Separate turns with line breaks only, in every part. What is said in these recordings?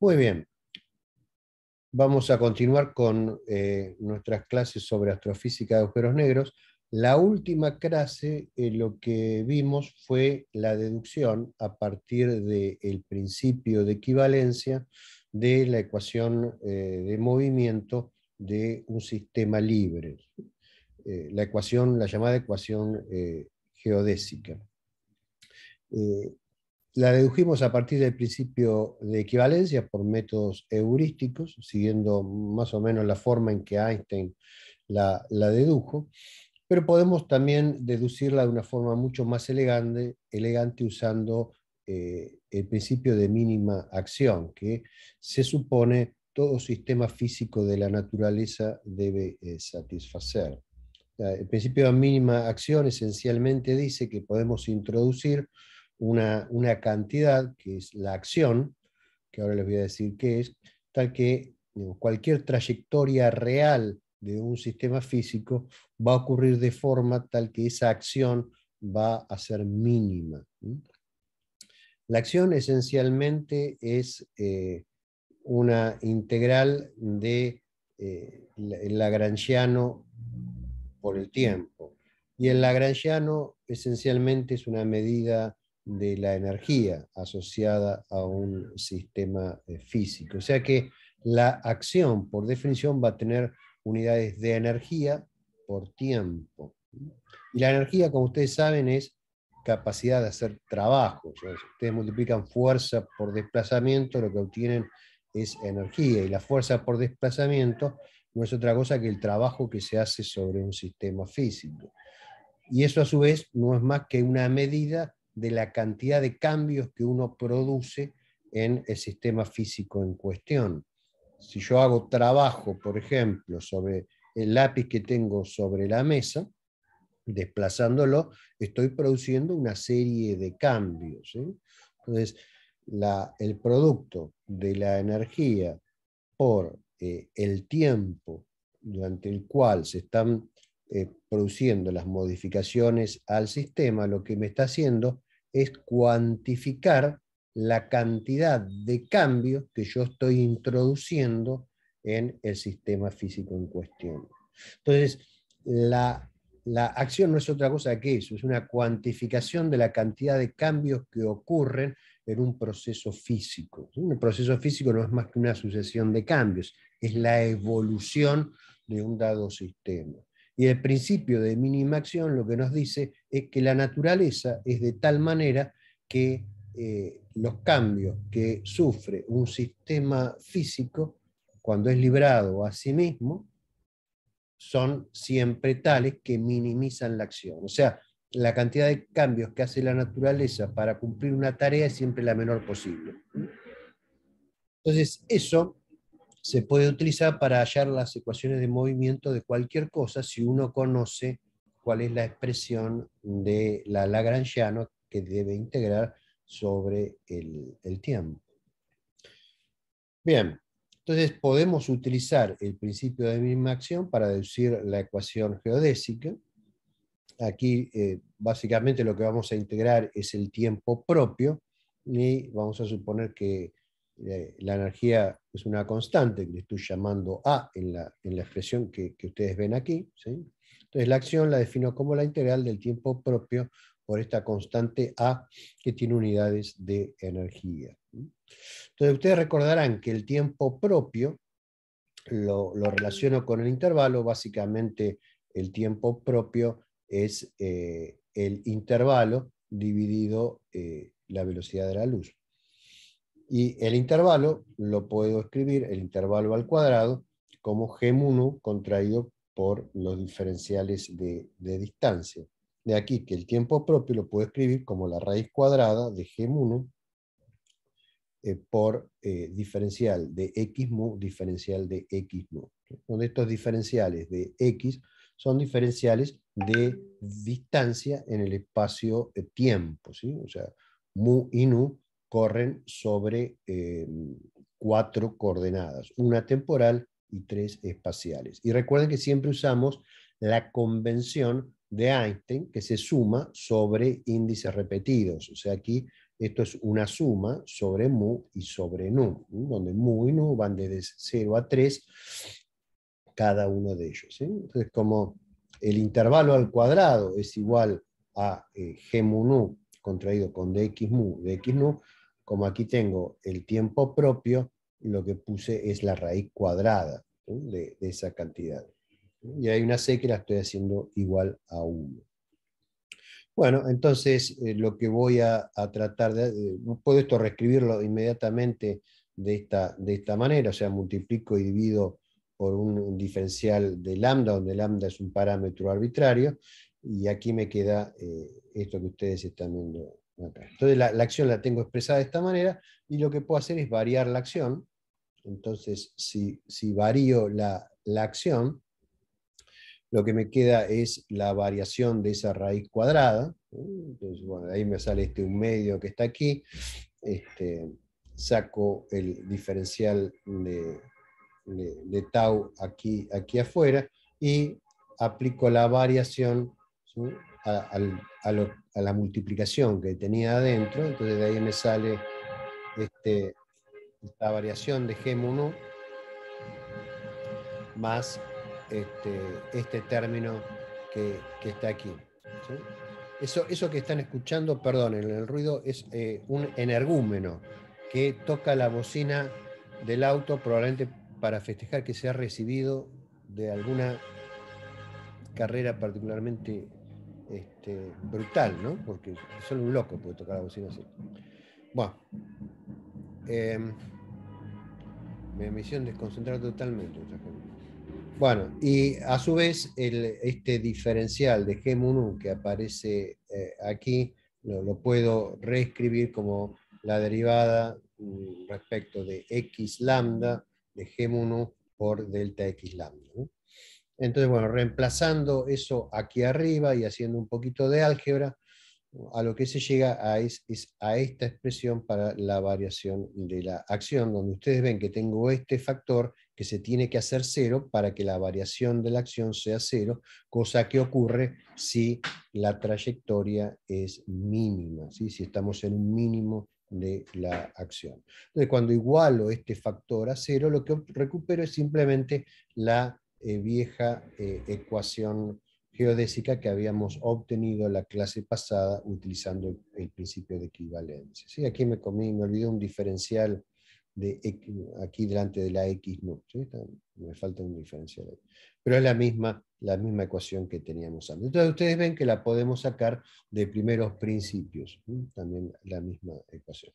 Muy bien. Vamos a continuar con eh, nuestras clases sobre astrofísica de agujeros negros. La última clase, eh, lo que vimos fue la deducción a partir del principio de equivalencia de la ecuación eh, de movimiento de un sistema libre. la ecuación, la llamada ecuación geodésica. Eh, la dedujimos a partir del principio de equivalencia por métodos heurísticos, siguiendo más o menos la forma en que Einstein la, dedujo, pero podemos también deducirla de una forma mucho más elegante, elegante usando eh, el principio de mínima acción, que se supone todo sistema físico de la naturaleza debe eh, satisfacer. El principio de mínima acción esencialmente dice que podemos introducir una, cantidad, que es la acción, que ahora les voy a decir qué es, tal que cualquier trayectoria real de un sistema físico va a ocurrir de forma tal que esa acción va a ser mínima. La acción esencialmente es eh, una integral de eh, lagrangiano por el tiempo. Y el lagrangiano esencialmente es una medida de la energía asociada a un sistema eh, físico. O sea que la acción, por definición, va a tener unidades de energía por tiempo. Y la energía, como ustedes saben, es capacidad de hacer trabajo. si ustedes multiplican fuerza por desplazamiento, lo que obtienen es energía. Y la fuerza por desplazamiento no es otra cosa que el trabajo que se hace sobre un sistema físico. Y eso a su vez no es más que una medida de la cantidad de cambios que uno produce en el sistema físico en cuestión. Si yo hago trabajo, por ejemplo, sobre el lápiz que tengo sobre la mesa, desplazándolo, estoy produciendo una serie de cambios. Entonces, el producto de la energía por eh, el tiempo durante el cual se están eh, produciendo las modificaciones al sistema, lo que me está haciendo es cuantificar la cantidad de cambios que yo estoy introduciendo en el sistema físico en cuestión. Entonces, la, la acción no es otra cosa que eso, es una cuantificación de la cantidad de cambios que ocurren en un proceso físico. Un proceso físico no es más que una sucesión de cambios, es la evolución de un dado sistema. Y el principio de mínima acción lo que nos dice es que la naturaleza es de tal manera que eh, los cambios que sufre un sistema físico cuando es librado a sí mismo son siempre tales que minimizan la acción. O sea, la cantidad de cambios que hace la naturaleza para cumplir una tarea es siempre la menor posible. Entonces, eso se puede utilizar para hallar las ecuaciones de movimiento de cualquier cosa si uno conoce cuál es la expresión de la Lagrangiano que debe integrar sobre el, tiempo. Bien, entonces podemos utilizar el principio de misma acción para deducir la ecuación geodésica. Aquí eh, básicamente lo que vamos a integrar es el tiempo propio y vamos a suponer que eh, la energía es una constante que le estoy llamando A en la, expresión que, ustedes ven aquí. Entonces la acción la defino como la integral del tiempo propio por esta constante A que tiene unidades de energía. Entonces ustedes recordarán que el tiempo propio lo, relaciono con el intervalo, básicamente el tiempo propio es eh, el intervalo dividido eh, la velocidad de la luz. Y el intervalo lo puedo escribir, el intervalo al cuadrado, como g mu contraído por los diferenciales de, de distancia. De aquí que el tiempo propio lo puedo escribir como la raíz cuadrada de g mu eh, por eh, diferencial de x mu diferencial de x mu. Donde estos diferenciales de x son diferenciales de distancia en el espacio-tiempo. Eh, o sea, mu y nu corren sobre eh, cuatro coordenadas, una temporal y tres espaciales. Y recuerden que siempre usamos la convención de Einstein que se suma sobre índices repetidos. O sea, aquí esto es una suma sobre mu y sobre nu, donde mu y nu van desde 0 a 3 cada uno de ellos. Entonces, como el intervalo al cuadrado es igual a eh, g mu nu contraído con dx mu, dx nu, como aquí tengo el tiempo propio, lo que puse es la raíz cuadrada de, esa cantidad. Y hay una C que la estoy haciendo igual a 1. Bueno, entonces eh, lo que voy a, tratar de... puedo esto reescribirlo inmediatamente de esta, de esta manera, o sea, multiplico y divido por un diferencial de lambda, donde lambda es un parámetro arbitrario, y aquí me queda eh, esto que ustedes están viendo entonces la, acción la tengo expresada de esta manera y lo que puedo hacer es variar la acción. Entonces, si, varío la, acción, lo que me queda es la variación de esa raíz cuadrada. Entonces, bueno, ahí me sale este un medio que está aquí. Este, saco el diferencial de, de, tau aquí, aquí afuera y aplico la variación a, la multiplicación que tenía adentro, entonces de ahí me sale este, esta variación de G1 más este, este, término que, está aquí. Eso, eso, que están escuchando, perdón, en el ruido es eh, un energúmeno que toca la bocina del auto, probablemente para festejar que se ha recibido de alguna carrera particularmente este, brutal, ¿no? Porque solo un loco puede tocar la bocina así. Bueno, em, me, hicieron desconcentrar totalmente. Bueno, y a su vez, este diferencial de G que aparece eh, aquí, lo, puedo reescribir como la derivada mm, respecto de x lambda de G por delta x lambda. ¿no? Entonces, bueno, reemplazando eso aquí arriba y haciendo un poquito de álgebra, a lo que se llega es, a esta expresión para la variación de la acción, donde ustedes ven que tengo este factor que se tiene que hacer cero para que la variación de la acción sea cero, cosa que ocurre si la trayectoria es mínima, si estamos en un mínimo de la acción. Entonces, cuando igualo este factor a cero, lo que recupero es simplemente la eh, vieja eh, ecuación geodésica que habíamos obtenido la clase pasada utilizando el, principio de equivalencia. ¿sí? Aquí me comí, me olvidé un diferencial de aquí delante de la X no Me falta un diferencial Pero es la misma, la misma ecuación que teníamos antes. Entonces ustedes ven que la podemos sacar de primeros principios. También la misma ecuación.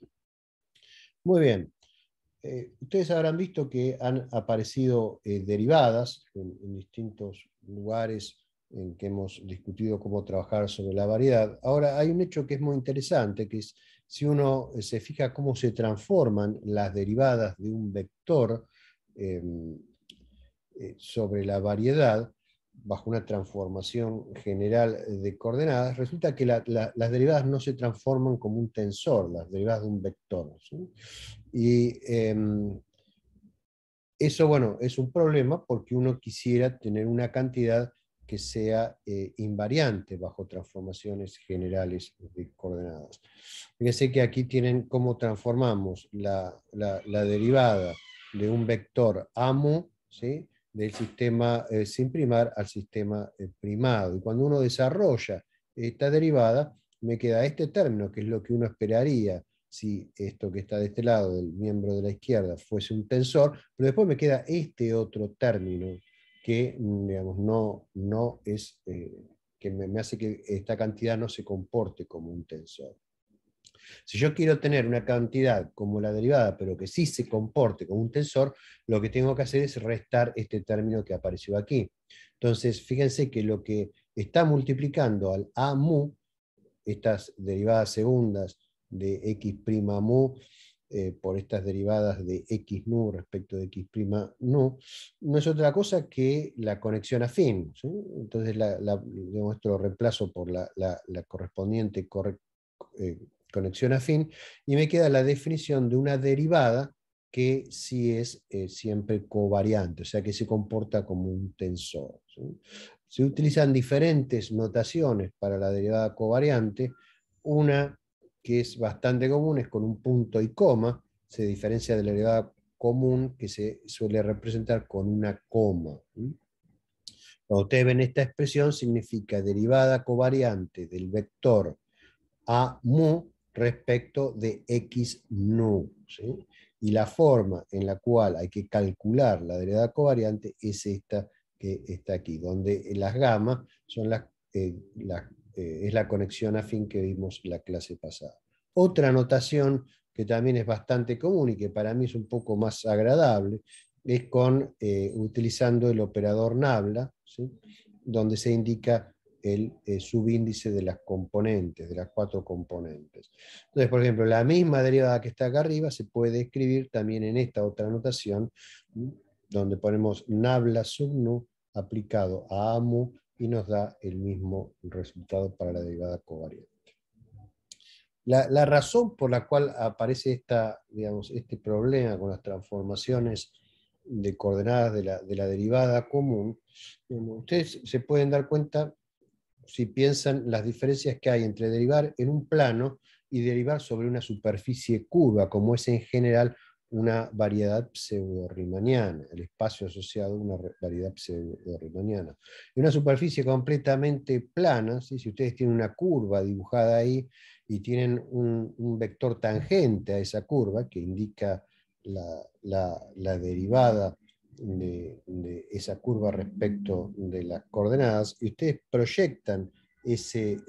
Muy bien. Eh, ustedes habrán visto que han aparecido eh, derivadas en, distintos lugares en que hemos discutido cómo trabajar sobre la variedad. Ahora, hay un hecho que es muy interesante, que es si uno eh, se fija cómo se transforman las derivadas de un vector em, sobre la variedad, bajo una transformación general de coordenadas, resulta que las derivadas no se transforman como un tensor, las derivadas de un vector. Y em, eso, bueno, es un problema porque uno quisiera tener una cantidad que sea eh, invariante bajo transformaciones generales de coordenadas. Fíjense que aquí tienen cómo transformamos la, derivada de un vector amo ¿sí? del sistema eh, sin primar al sistema eh, primado. Y cuando uno desarrolla esta derivada, me queda este término, que es lo que uno esperaría si esto que está de este lado del miembro de la izquierda fuese un tensor, pero después me queda este otro término que mm, digamos, no, no es, eh, que me, hace que esta cantidad no se comporte como un tensor. Si yo quiero tener una cantidad como la derivada, pero que sí se comporte como un tensor, lo que tengo que hacer es restar este término que apareció aquí. Entonces, fíjense que lo que está multiplicando al A mu, estas derivadas segundas de x' mu, eh, por estas derivadas de x nu respecto de x nu, no es otra cosa que la conexión afín. Entonces, la, reemplazo por la, correspondiente corre, eh, conexión afín, y me queda la definición de una derivada que sí es eh, siempre covariante, o sea que se comporta como un tensor. Se utilizan diferentes notaciones para la derivada covariante, una que es bastante común es con un punto y coma, se diferencia de la derivada común que se suele representar con una coma. Cuando ustedes ven esta expresión, significa derivada covariante del vector a mu respecto de X nu. Y la forma en la cual hay que calcular la derivada covariante es esta que está aquí, donde las gamas son las, eh, eh, es la conexión afín que vimos la clase pasada. Otra notación que también es bastante común y que para mí es un poco más agradable, es con, eh, utilizando el operador nabla, donde se indica el eh, subíndice de las componentes, de las cuatro componentes. Entonces, por ejemplo, la misma derivada que está acá arriba se puede escribir también en esta otra notación, donde ponemos nabla sub nu aplicado a AMU y nos da el mismo resultado para la derivada covariante. La, razón por la cual aparece esta, digamos, este problema con las transformaciones de coordenadas de la, de la derivada común, ustedes se pueden dar cuenta si piensan las diferencias que hay entre derivar en un plano y derivar sobre una superficie curva, como es en general una variedad pseudo-riemanniana, el espacio asociado a una variedad pseudo-riemanniana. En una superficie completamente plana, si ustedes tienen una curva dibujada ahí y tienen un, vector tangente a esa curva que indica la derivada de, esa curva respecto de las coordenadas y ustedes proyectan ese,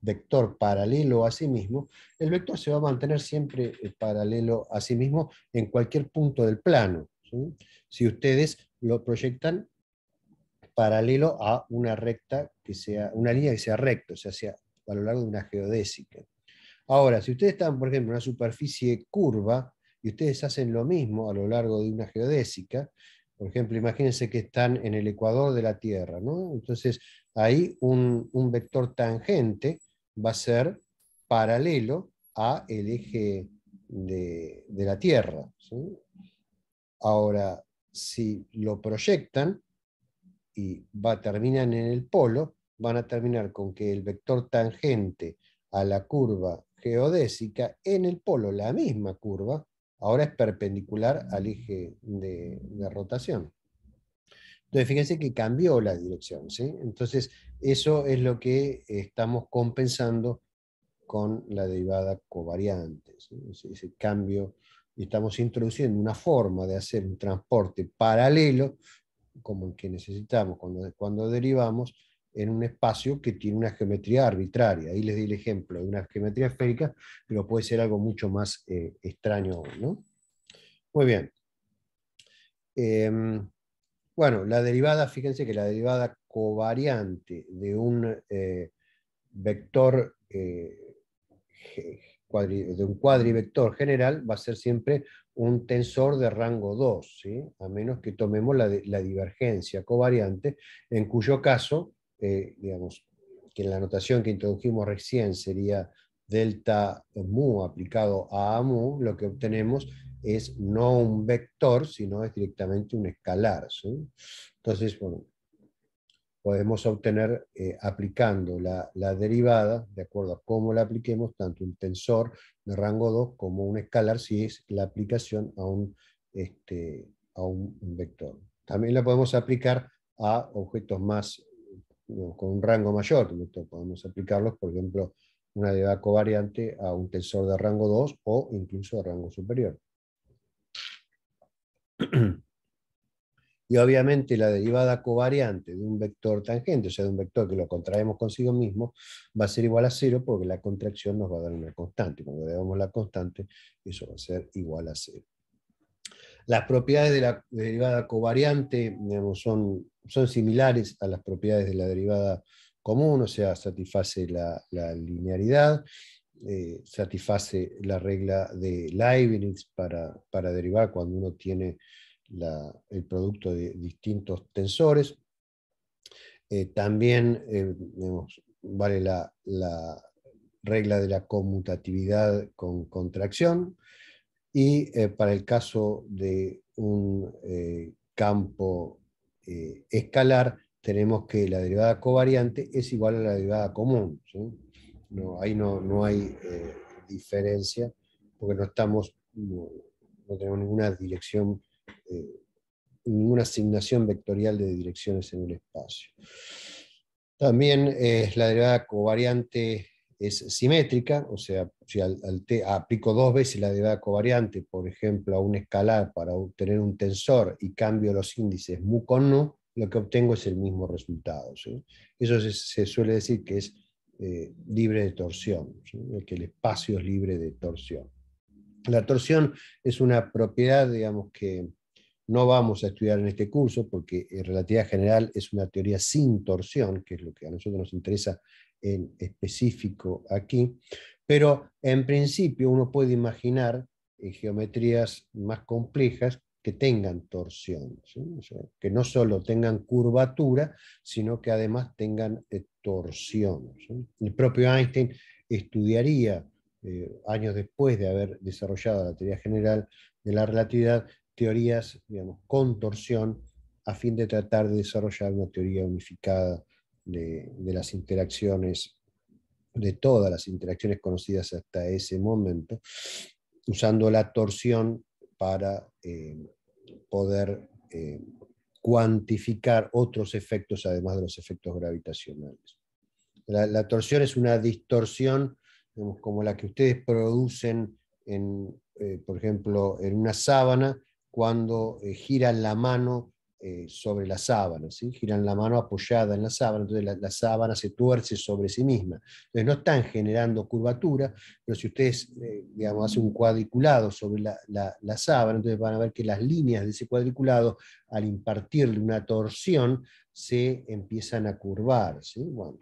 vector paralelo a sí mismo, el vector se va a mantener siempre eh, paralelo a sí mismo en cualquier punto del plano. Si ustedes lo proyectan paralelo a una recta que sea, una línea que sea recta, o sea, sea a lo largo de una geodésica. Ahora, si ustedes están, por ejemplo, en una superficie curva, y ustedes hacen lo mismo a lo largo de una geodésica, por ejemplo, imagínense que están en el ecuador de la Tierra, Entonces, ahí un, vector tangente va a ser paralelo a el eje de, la Tierra. Ahora, si lo proyectan y va, terminan en el polo, van a terminar con que el vector tangente a la curva geodésica en el polo, la misma curva, ahora es perpendicular al eje de, rotación. Entonces, fíjense que cambió la dirección, Entonces, eso es lo que estamos compensando con la derivada covariante, ese, cambio, estamos introduciendo una forma de hacer un transporte paralelo, como el que necesitamos cuando, cuando derivamos, en un espacio que tiene una geometría arbitraria. Ahí les di el ejemplo de una geometría esférica, pero puede ser algo mucho más eh, extraño. ¿no? Muy bien. Em, bueno, la derivada, fíjense que la derivada covariante de un eh, vector, eh, de un cuadrivector general va a ser siempre un tensor de rango 2, ¿sí? a menos que tomemos la, la, divergencia covariante, en cuyo caso eh, digamos, que en la notación que introdujimos recién sería delta mu aplicado a mu, lo que obtenemos es no un vector, sino es directamente un escalar. Entonces, bueno, podemos obtener eh, aplicando la, derivada, de acuerdo a cómo la apliquemos, tanto un tensor de rango 2 como un escalar, si es la aplicación a un, este, a un vector. También la podemos aplicar a objetos más con un rango mayor. Podemos aplicarlos, por ejemplo, una derivada covariante a un tensor de rango 2 o incluso de rango superior. Y obviamente la derivada covariante de un vector tangente, o sea, de un vector que lo contraemos consigo mismo, va a ser igual a cero porque la contracción nos va a dar una constante. Cuando le damos la constante, eso va a ser igual a cero. Las propiedades de la derivada covariante son, similares a las propiedades de la derivada común, o sea, satisface la, linearidad, eh, satisface la regla de Leibniz para, derivar cuando uno tiene el producto de distintos tensores. Eh, también eh, vale la, la regla de la conmutatividad con contracción y eh, para el caso de un eh, campo eh, escalar, tenemos que la derivada covariante es igual a la derivada común. No, ahí no, no hay diferencia porque no estamos, no, tenemos ninguna dirección, ninguna asignación vectorial de direcciones en el espacio. También es la derivada covariante es simétrica, o sea, si ah, aplico dos veces la derivada covariante, por ejemplo, a un escalar para obtener un tensor y cambio los índices mu con nu, lo que obtengo es el mismo resultado. Eso se, suele decir que es eh, libre de torsión, que el espacio es libre de torsión. La torsión es una propiedad, digamos, que no vamos a estudiar en este curso porque en relatividad general es una teoría sin torsión, que es lo que a nosotros nos interesa en específico aquí, pero en principio uno puede imaginar en eh, geometrías más complejas que tengan torsión, que no solo tengan curvatura, sino que además tengan eh, torsión. El propio Einstein estudiaría eh, años después de haber desarrollado la teoría general de la relatividad, teorías digamos, con torsión a fin de tratar de desarrollar una teoría unificada de, las interacciones, de todas las interacciones conocidas hasta ese momento, usando la torsión para eh, poder eh, cuantificar otros efectos además de los efectos gravitacionales. La, torsión es una distorsión como la que ustedes producen, en, eh, por ejemplo, en una sábana cuando giran la mano eh, sobre la sábana, ¿sí? giran la mano apoyada en la sábana, entonces la, sábana se tuerce sobre sí misma. Entonces no están generando curvatura, pero si ustedes, eh, digamos, hacen un cuadriculado sobre la, la, sábana, entonces van a ver que las líneas de ese cuadriculado, al impartirle una torsión, se empiezan a curvar. ¿sí? Bueno,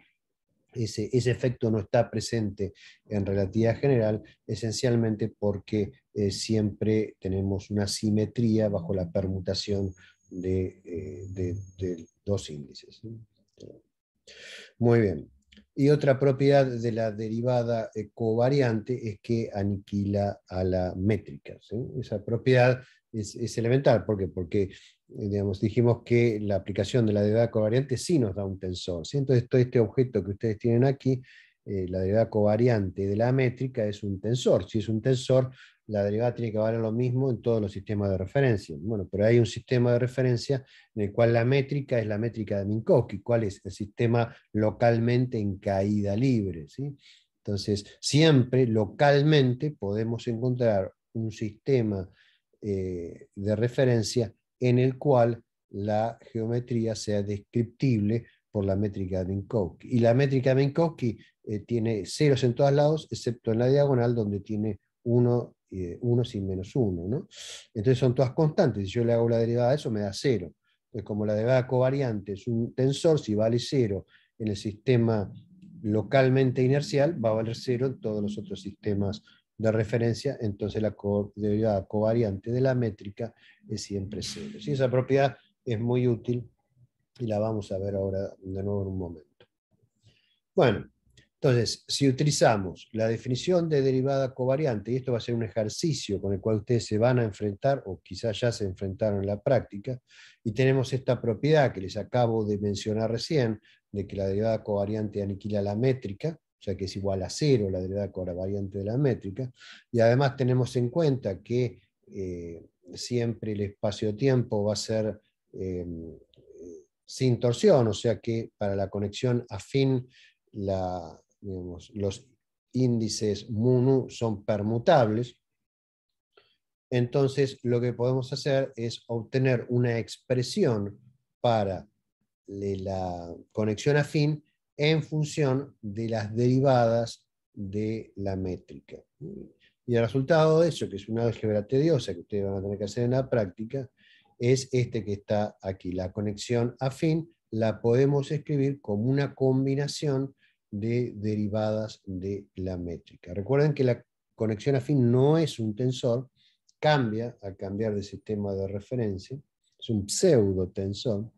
ese, ese, efecto no está presente en relatividad general, esencialmente porque eh, siempre tenemos una simetría bajo la permutación eh, de, dos índices. Muy bien. Y otra propiedad de la derivada eh, covariante es que aniquila a la métrica. Esa propiedad es, elemental. ¿Por qué? Porque eh, digamos, dijimos que la aplicación de la derivada covariante sí nos da un tensor. Entonces, todo este objeto que ustedes tienen aquí eh, la derivada covariante de la métrica es un tensor. Si es un tensor, la derivada tiene que valer lo mismo en todos los sistemas de referencia. Bueno, pero hay un sistema de referencia en el cual la métrica es la métrica de Minkowski, cuál es el sistema localmente en caída libre. Entonces, siempre localmente podemos encontrar un sistema eh, de referencia en el cual la geometría sea descriptible por la métrica de Minkowski. Y la métrica de Minkowski eh, tiene ceros en todos lados, excepto en la diagonal donde tiene 1 eh, uno sin menos 1. Entonces son todas constantes. Si yo le hago la derivada de eso, me da 0. Entonces, como la derivada covariante es un tensor, si vale 0 en el sistema localmente inercial, va a valer 0 en todos los otros sistemas de referencia, entonces la derivada covariante de la métrica es siempre 0. Esa propiedad es muy útil y la vamos a ver ahora de nuevo en un momento. Bueno, entonces, si utilizamos la definición de derivada covariante, y esto va a ser un ejercicio con el cual ustedes se van a enfrentar, o quizás ya se enfrentaron en la práctica, y tenemos esta propiedad que les acabo de mencionar recién, de que la derivada covariante aniquila la métrica, o sea que es igual a cero la derivada covariante de la métrica, y además tenemos en cuenta que eh, siempre el espacio-tiempo va a ser em, sin torsión, o sea que para la conexión afín la los índices MUNU son permutables, entonces lo que podemos hacer es obtener una expresión para la conexión afín en función de las derivadas de la métrica. Y el resultado de eso, que es una álgebra tediosa que ustedes van a tener que hacer en la práctica, es este que está aquí. La conexión afín la podemos escribir como una combinación de derivadas de la métrica. Recuerden que la conexión afín no es un tensor, cambia al cambiar de sistema de referencia, es un pseudo tensor,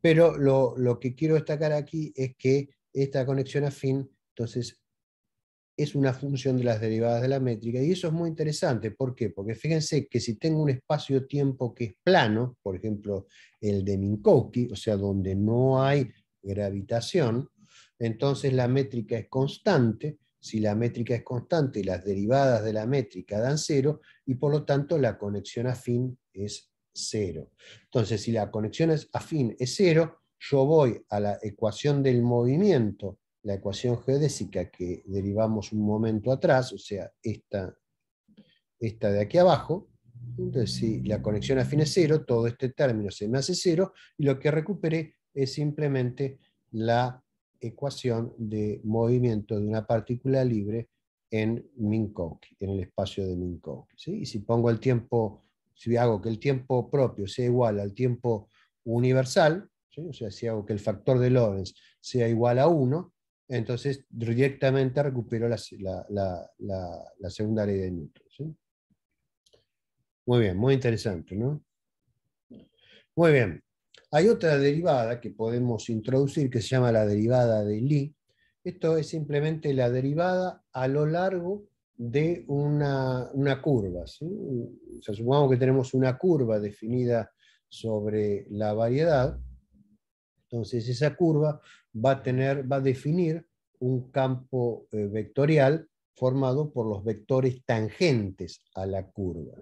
pero lo, que quiero destacar aquí es que esta conexión afín, entonces, es una función de las derivadas de la métrica, y eso es muy interesante, ¿por qué? Porque fíjense que si tengo un espacio-tiempo que es plano, por ejemplo, el de Minkowski, o sea, donde no hay gravitación, entonces la métrica es constante, si la métrica es constante, las derivadas de la métrica dan cero y por lo tanto la conexión afín es cero. Entonces, si la conexión afín es cero, yo voy a la ecuación del movimiento, la ecuación geodésica que derivamos un momento atrás, o sea, esta, esta de aquí abajo, entonces, si la conexión afín es cero, todo este término se me hace cero, y lo que recuperé es simplemente la ecuación de movimiento de una partícula libre en Minkowski, en el espacio de Minkowski. Y si pongo el tiempo, si hago que el tiempo propio sea igual al tiempo universal, o sea, si hago que el factor de Lorentz sea igual a 1, entonces directamente recupero la, la, segunda ley de Newton. Muy bien, muy interesante, ¿no? Muy bien, hay otra derivada que podemos introducir que se llama la derivada de Lie. Esto es simplemente la derivada a lo largo de una, curva. supongamos que tenemos una curva definida sobre la variedad. Entonces esa curva va a, tener, va a definir un campo eh, vectorial formado por los vectores tangentes a la curva.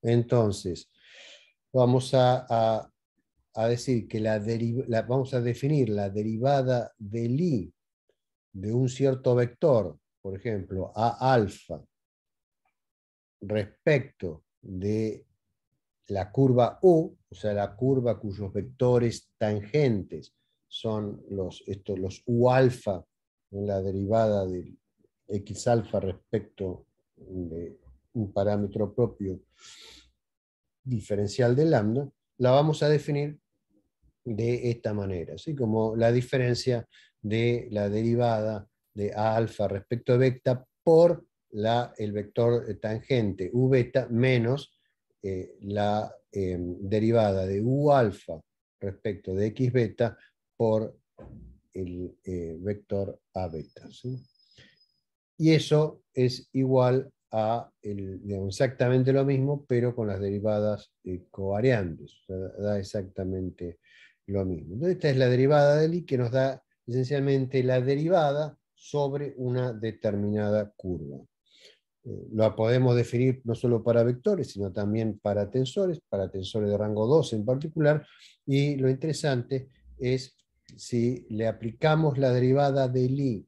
Entonces, vamos a, a decir que la, vamos a definir la derivada del i de un cierto vector, por ejemplo, a alfa, respecto de la curva U, o sea, la curva cuyos vectores tangentes son los, los U alfa en la derivada del X alfa respecto de un parámetro propio diferencial de lambda, la vamos a definir de esta manera, así como la diferencia de la derivada de A alfa respecto a beta por la, el vector eh, tangente U beta menos eh, la eh, derivada de U alfa respecto de X beta por el vector A beta. Y eso es igual a exactamente lo mismo, pero con las derivadas covariantes. da exactamente lo mismo. Entonces, esta es la derivada del I que nos da esencialmente la derivada sobre una determinada curva. Eh, la podemos definir no solo para vectores, sino también para tensores, para tensores de rango 2 en particular, y lo interesante es si le aplicamos la derivada del I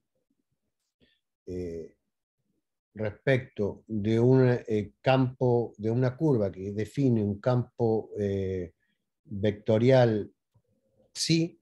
eh, respecto de un eh, campo, de una curva que define un campo vectorial sí,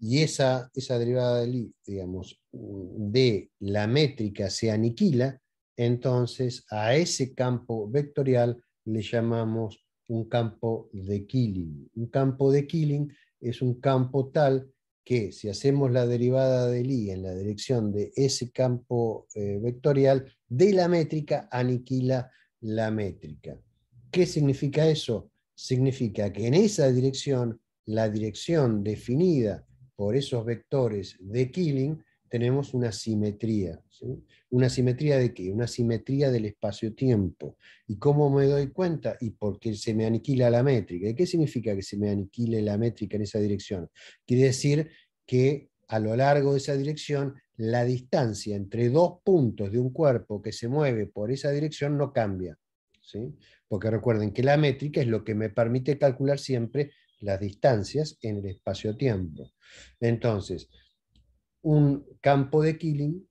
y esa, derivada del i, digamos, de la métrica se aniquila, entonces a ese campo vectorial le llamamos un campo de Killing. Un campo de Killing es un campo tal que si hacemos la derivada del i en la dirección de ese campo eh, vectorial de la métrica, aniquila la métrica. ¿Qué significa eso? Significa que en esa dirección la dirección definida por esos vectores de Killing, tenemos una simetría. ¿Una simetría de qué? Una simetría del espacio-tiempo. ¿Y cómo me doy cuenta? Y porque se me aniquila la métrica. ¿Y qué significa que se me aniquile la métrica en esa dirección? Quiere decir que a lo largo de esa dirección, la distancia entre dos puntos de un cuerpo que se mueve por esa dirección no cambia. ¿sí? Porque recuerden que la métrica es lo que me permite calcular siempre las distancias en el espacio-tiempo. Entonces, un campo de Killing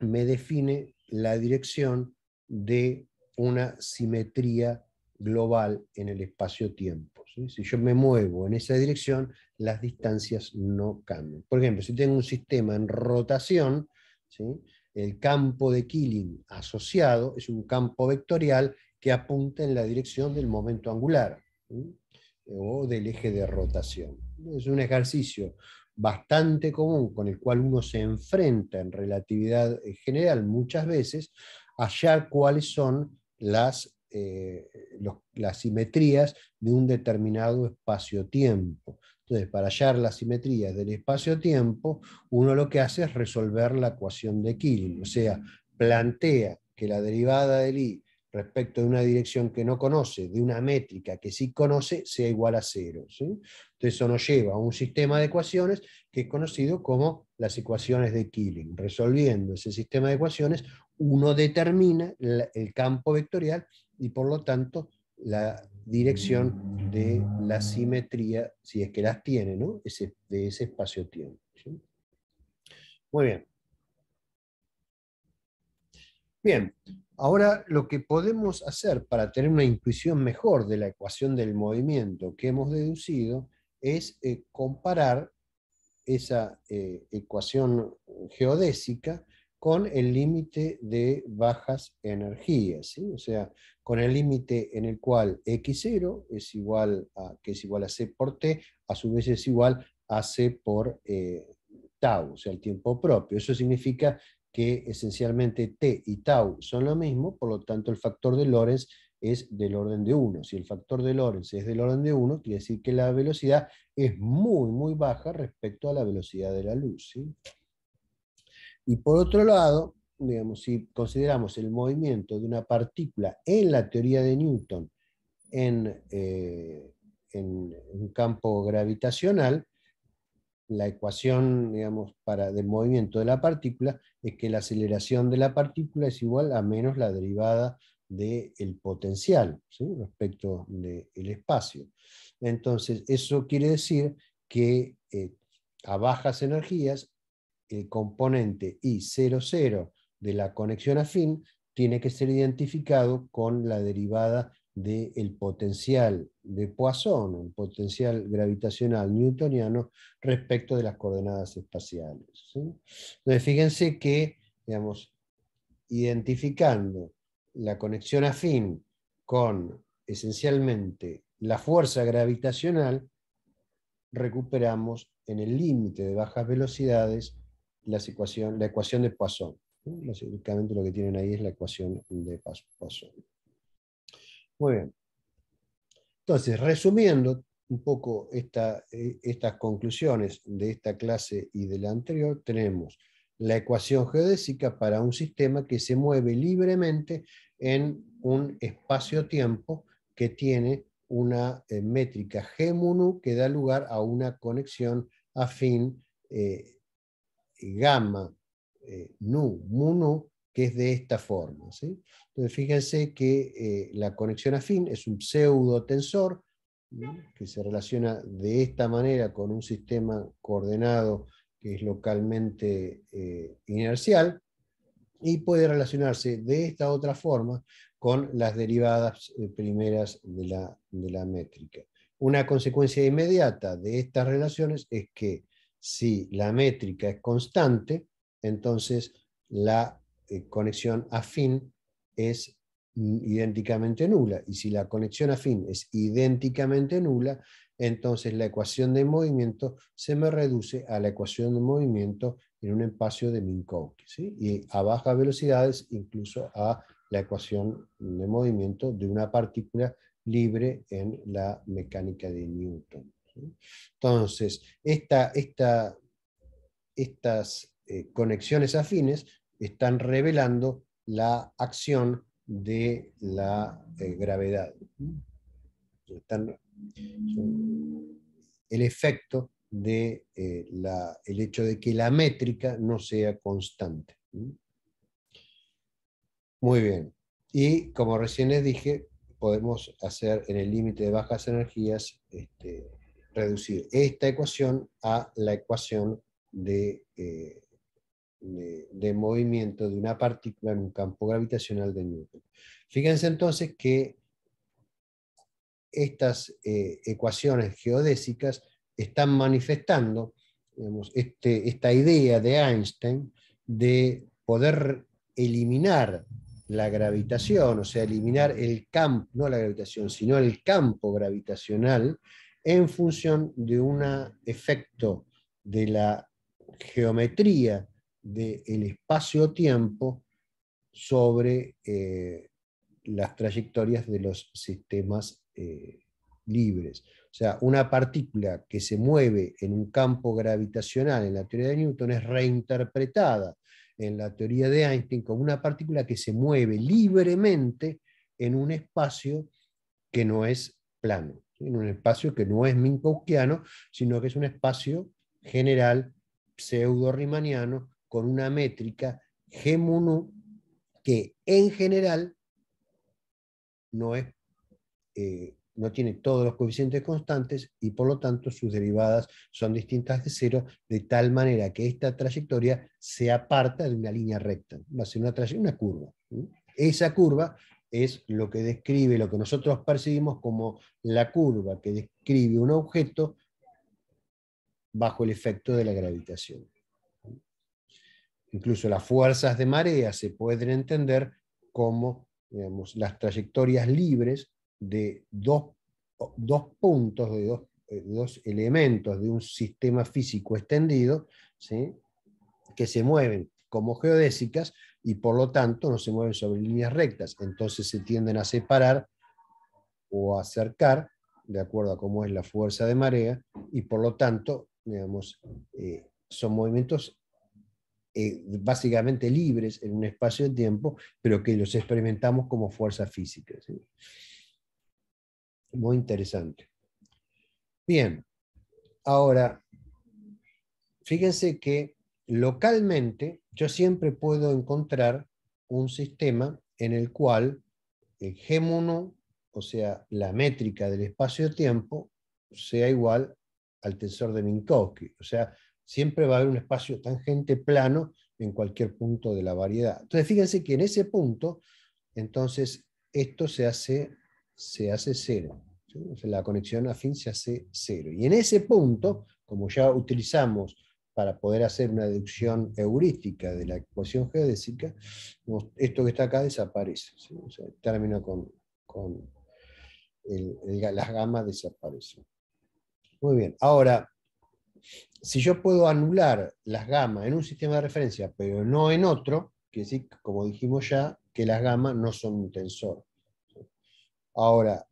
me define la dirección de una simetría global en el espacio-tiempo. Si yo me muevo en esa dirección, las distancias no cambian. Por ejemplo, si tengo un sistema en rotación, el campo de Killing asociado es un campo vectorial que apunta en la dirección del momento angular. Eh, o del eje de rotación. Es un ejercicio bastante común con el cual uno se enfrenta en relatividad eh, general muchas veces, hallar cuáles son las, eh, las simetrías de un determinado espacio-tiempo. Entonces, para hallar las simetrías del espacio-tiempo, uno lo que hace es resolver la ecuación de Killing, o sea, plantea que la derivada del i respecto de una dirección que no conoce, de una métrica que sí conoce, sea igual a cero. Entonces eso nos lleva a un sistema de ecuaciones que es conocido como las ecuaciones de Killing. Resolviendo ese sistema de ecuaciones, uno determina el campo vectorial y por lo tanto la dirección de la simetría, si es que las tiene, ¿no? de ese espacio-tiempo. Muy bien. Bien, Ahora, lo que podemos hacer para tener una intuición mejor de la ecuación del movimiento que hemos deducido es eh, comparar esa eh, ecuación geodésica con el límite de bajas energías, o sea, con el límite en el cual x0 es igual a, que es igual a c por t, a su vez es igual a c por eh, tau, o sea, el tiempo propio. Eso significa que esencialmente T y tau son lo mismo, por lo tanto el factor de Lorentz es del orden de 1. Si el factor de Lorentz es del orden de 1, quiere decir que la velocidad es muy, muy baja respecto a la velocidad de la luz. Y por otro lado, si consideramos el movimiento de una partícula en la teoría de Newton en, eh, un campo gravitacional, la ecuación para, del movimiento de la partícula es que la aceleración de la partícula es igual a menos la derivada del potencial respecto del espacio. Entonces, eso quiere decir que eh, a bajas energías, el componente I00 de la conexión afín tiene que ser identificado con la derivada del potencial de Poisson, el potencial gravitacional newtoniano respecto de las coordenadas espaciales. Entonces, fíjense que, digamos, identificando la conexión afín con esencialmente la fuerza gravitacional, recuperamos en el límite de bajas velocidades la ecuación, la ecuación de Poisson. Básicamente lo que tienen ahí es la ecuación de Poisson. Muy bien. Entonces, resumiendo un poco eh, estas conclusiones de esta clase y de la anterior, tenemos la ecuación geodésica para un sistema que se mueve libremente en un espacio-tiempo que tiene una eh, métrica G que da lugar a una conexión afín eh, gamma eh, nu que es de esta forma. ¿sí? Entonces, fíjense que eh, la conexión afín es un pseudotensor que se relaciona de esta manera con un sistema coordenado que es localmente eh, inercial y puede relacionarse de esta otra forma con las derivadas eh, primeras de la, de la métrica. Una consecuencia inmediata de estas relaciones es que si la métrica es constante, entonces la este, conexión afín es mm, idénticamente nula. Y si la conexión afín es idénticamente nula, entonces la ecuación de movimiento se me reduce a la ecuación de movimiento en un espacio de Minkowski, y a bajas velocidades incluso a la ecuación de movimiento de una partícula libre en la mecánica de Newton. Entonces, estas eh, conexiones afines están revelando la acción de la eh, gravedad. el efecto del de, eh, hecho de que la métrica no sea constante. Muy bien. Y como recién les dije, podemos hacer en el límite de bajas energías, este, reducir esta ecuación a la ecuación de eh, de, movimiento de una partícula en un campo gravitacional de Newton. Fíjense entonces que estas eh, ecuaciones geodésicas están manifestando este, esta idea de Einstein de poder eliminar la gravitación, o sea, eliminar el campo, no la gravitación, sino el campo gravitacional en función de un efecto de la geometría del espacio-tiempo sobre eh, las trayectorias de los sistemas eh, libres. O sea, una partícula que se mueve en un campo gravitacional en la teoría de Newton es reinterpretada en la teoría de Einstein como una partícula que se mueve libremente en un espacio que no es plano, en un espacio que no es minkowskiano, sino que es un espacio general pseudo-rimaniano con una métrica gmu que en general no, eh, no tiene todos los coeficientes constantes y por lo tanto sus derivadas son distintas de cero, de tal manera que esta trayectoria se aparta de una línea recta, va a ser una, una curva. Esa curva es lo que describe, lo que nosotros percibimos como la curva que describe un objeto bajo el efecto de la gravitación. Incluso las fuerzas de marea se pueden entender como las trayectorias libres de dos, puntos, eh, de dos, elementos de un sistema físico extendido, que se mueven como geodésicas y por lo tanto no se mueven sobre líneas rectas. Entonces se tienden a separar o acercar, de acuerdo a cómo es la fuerza de marea, y por lo tanto, digamos, eh, son movimientos eh, básicamente libres en un espacio de tiempo, pero que los experimentamos como fuerzas físicas Muy interesante. Bien, ahora, fíjense que localmente yo siempre puedo encontrar un sistema en el cual el gémono, o sea, la métrica del espacio-tiempo, sea igual al tensor de Minkowski. O sea, siempre va a haber un espacio tangente plano en cualquier punto de la variedad. Entonces, fíjense que en ese punto, entonces, esto se hace, se hace cero. La conexión afín se hace cero. Y en ese punto, como ya utilizamos para poder hacer una deducción heurística de la ecuación geodésica, esto que está acá desaparece. ¿sí? termina con, las gamas desaparecen. Muy bien, ahora, si yo puedo anular las gamas en un sistema de referencia, pero no en otro, que sí, como dijimos ya, que las gamas no son un tensor. Ahora,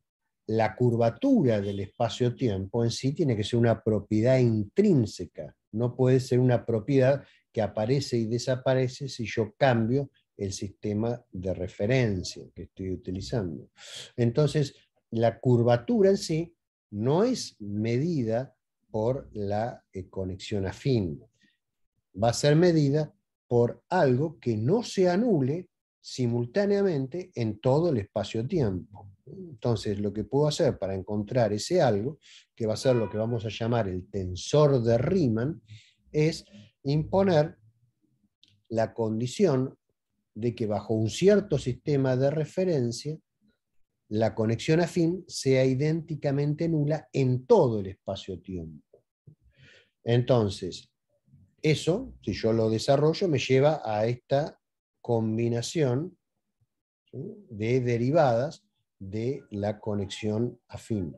la curvatura del espacio-tiempo en sí tiene que ser una propiedad intrínseca, no puede ser una propiedad que aparece y desaparece si yo cambio el sistema de referencia que estoy utilizando. Entonces, la curvatura en sí no es medida por la eh, conexión afín. Va a ser medida por algo que no se anule simultáneamente en todo el espacio-tiempo. Entonces, lo que puedo hacer para encontrar ese algo, que va a ser lo que vamos a llamar el tensor de Riemann, es imponer la condición de que bajo un cierto sistema de referencia la conexión afín sea idénticamente nula en todo el espacio-tiempo. Entonces, eso, si yo lo desarrollo, me lleva a esta combinación de derivadas de la conexión afín.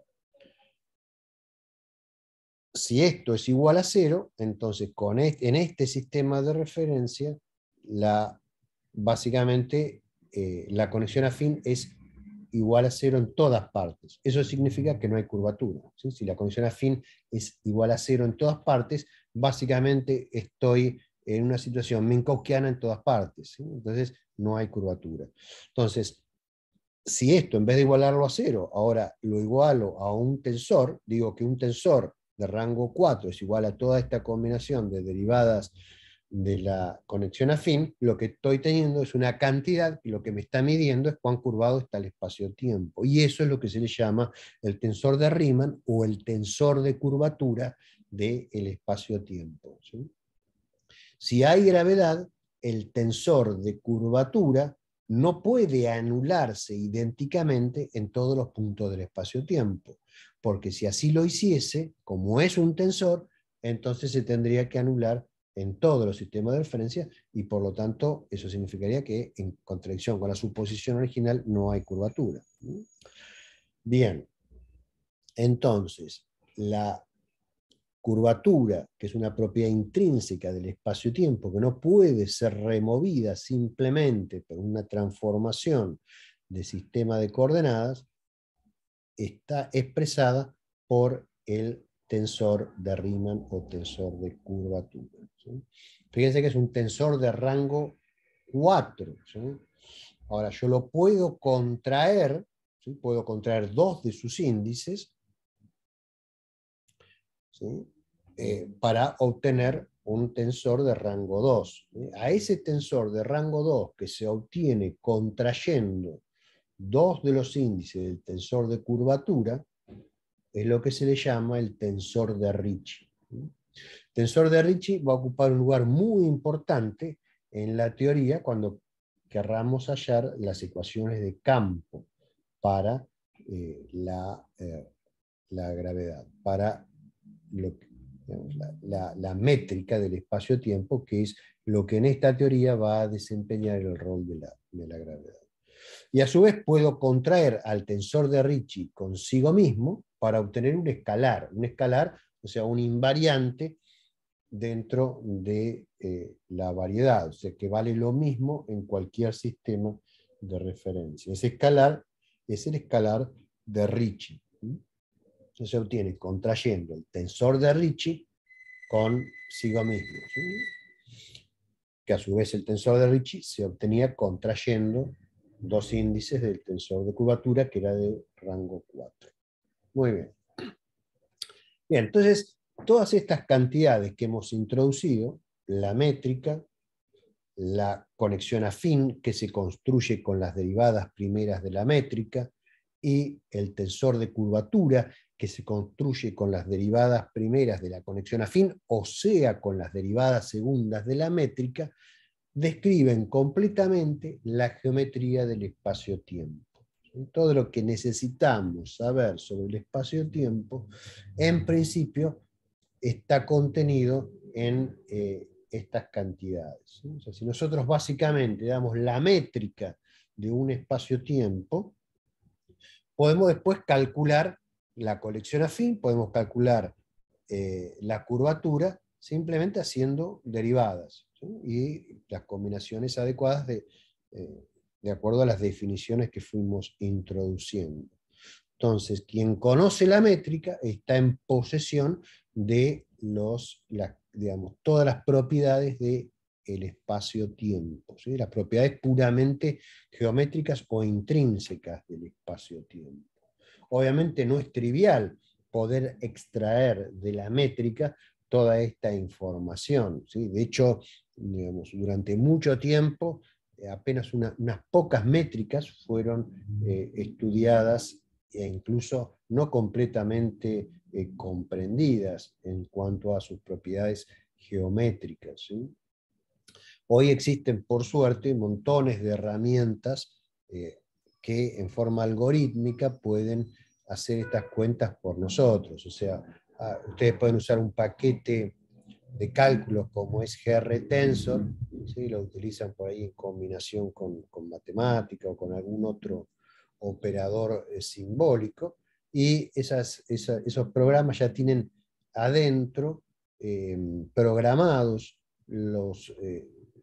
Si esto es igual a cero, entonces con en este sistema de referencia, la, básicamente eh, la conexión afín es igual a cero en todas partes. Eso significa mm. que no hay curvatura. Si la condición afín es igual a cero en todas partes, básicamente estoy en una situación minkowskiana en todas partes. Entonces, no hay curvatura. Entonces, si esto, en vez de igualarlo a cero, ahora lo igualo a un tensor, digo que un tensor de rango 4 es igual a toda esta combinación de derivadas de la conexión afín, lo que estoy teniendo es una cantidad y lo que me está midiendo es cuán curvado está el espacio-tiempo. Y eso es lo que se le llama el tensor de Riemann o el tensor de curvatura del el espacio-tiempo. Si hay gravedad, el tensor de curvatura no puede anularse idénticamente en todos los puntos del espacio-tiempo, porque si así lo hiciese, como es un tensor, entonces se tendría que anular en todos los sistemas de referencia y por lo tanto eso significaría que en contradicción con la suposición original no hay curvatura. Bien, entonces la curvatura, que es una propiedad intrínseca del espacio-tiempo que no puede ser removida simplemente por una transformación de sistema de coordenadas, está expresada por el tensor de Riemann o tensor de curvatura. Fíjense que es un tensor de rango 4. Ahora, yo lo puedo contraer, puedo contraer dos de sus índices eh, para obtener un tensor de rango 2. A ese tensor de rango 2 que se obtiene contrayendo dos de los índices del tensor de curvatura, es lo que se le llama el tensor de Ricci. El tensor de Ricci va a ocupar un lugar muy importante en la teoría cuando querramos hallar las ecuaciones de campo para eh, eh, la, gravedad, para la, métrica del espacio-tiempo, que es lo que en esta teoría va a desempeñar el rol de la, de la gravedad. Y a su vez puedo contraer al tensor de Ricci consigo mismo para obtener un escalar, un escalar, o sea, un invariante dentro de eh, la variedad, o sea, que vale lo mismo en cualquier sistema de referencia. Ese escalar es el escalar de Ricci. Se obtiene contrayendo el tensor de Ricci sigo mismo, que a su vez el tensor de Ricci se obtenía contrayendo dos índices del tensor de curvatura que era de rango 4. Muy bien. Bien, entonces, todas estas cantidades que hemos introducido, la métrica, la conexión afín que se construye con las derivadas primeras de la métrica y el tensor de curvatura que se construye con las derivadas primeras de la conexión afín, o sea, con las derivadas segundas de la métrica, describen completamente la geometría del espacio-tiempo todo lo que necesitamos saber sobre el espacio-tiempo, en principio está contenido en eh, estas cantidades. si nosotros básicamente damos la métrica de un espacio-tiempo, podemos después calcular la colección afín, podemos calcular eh, la curvatura simplemente haciendo derivadas y las combinaciones adecuadas de, eh, de acuerdo a las definiciones que fuimos introduciendo. Entonces, quien conoce la métrica está en posesión de los, todas las propiedades del espacio-tiempo, las propiedades puramente geométricas o intrínsecas del espacio-tiempo. Obviamente no es trivial poder extraer de la métrica toda esta información. De hecho, durante mucho tiempo eh, apenas unas pocas métricas fueron eh, estudiadas e incluso no completamente eh, comprendidas en cuanto a sus propiedades geométricas. Hoy existen, por suerte, montones de herramientas que en forma algorítmica pueden hacer estas cuentas por nosotros. O sea, ah, ustedes pueden usar un paquete de cálculos como es GR-Tensor, lo utilizan por ahí en combinación con, matemática o con algún otro operador eh, simbólico, y esos programas ya tienen adentro em, programados eh,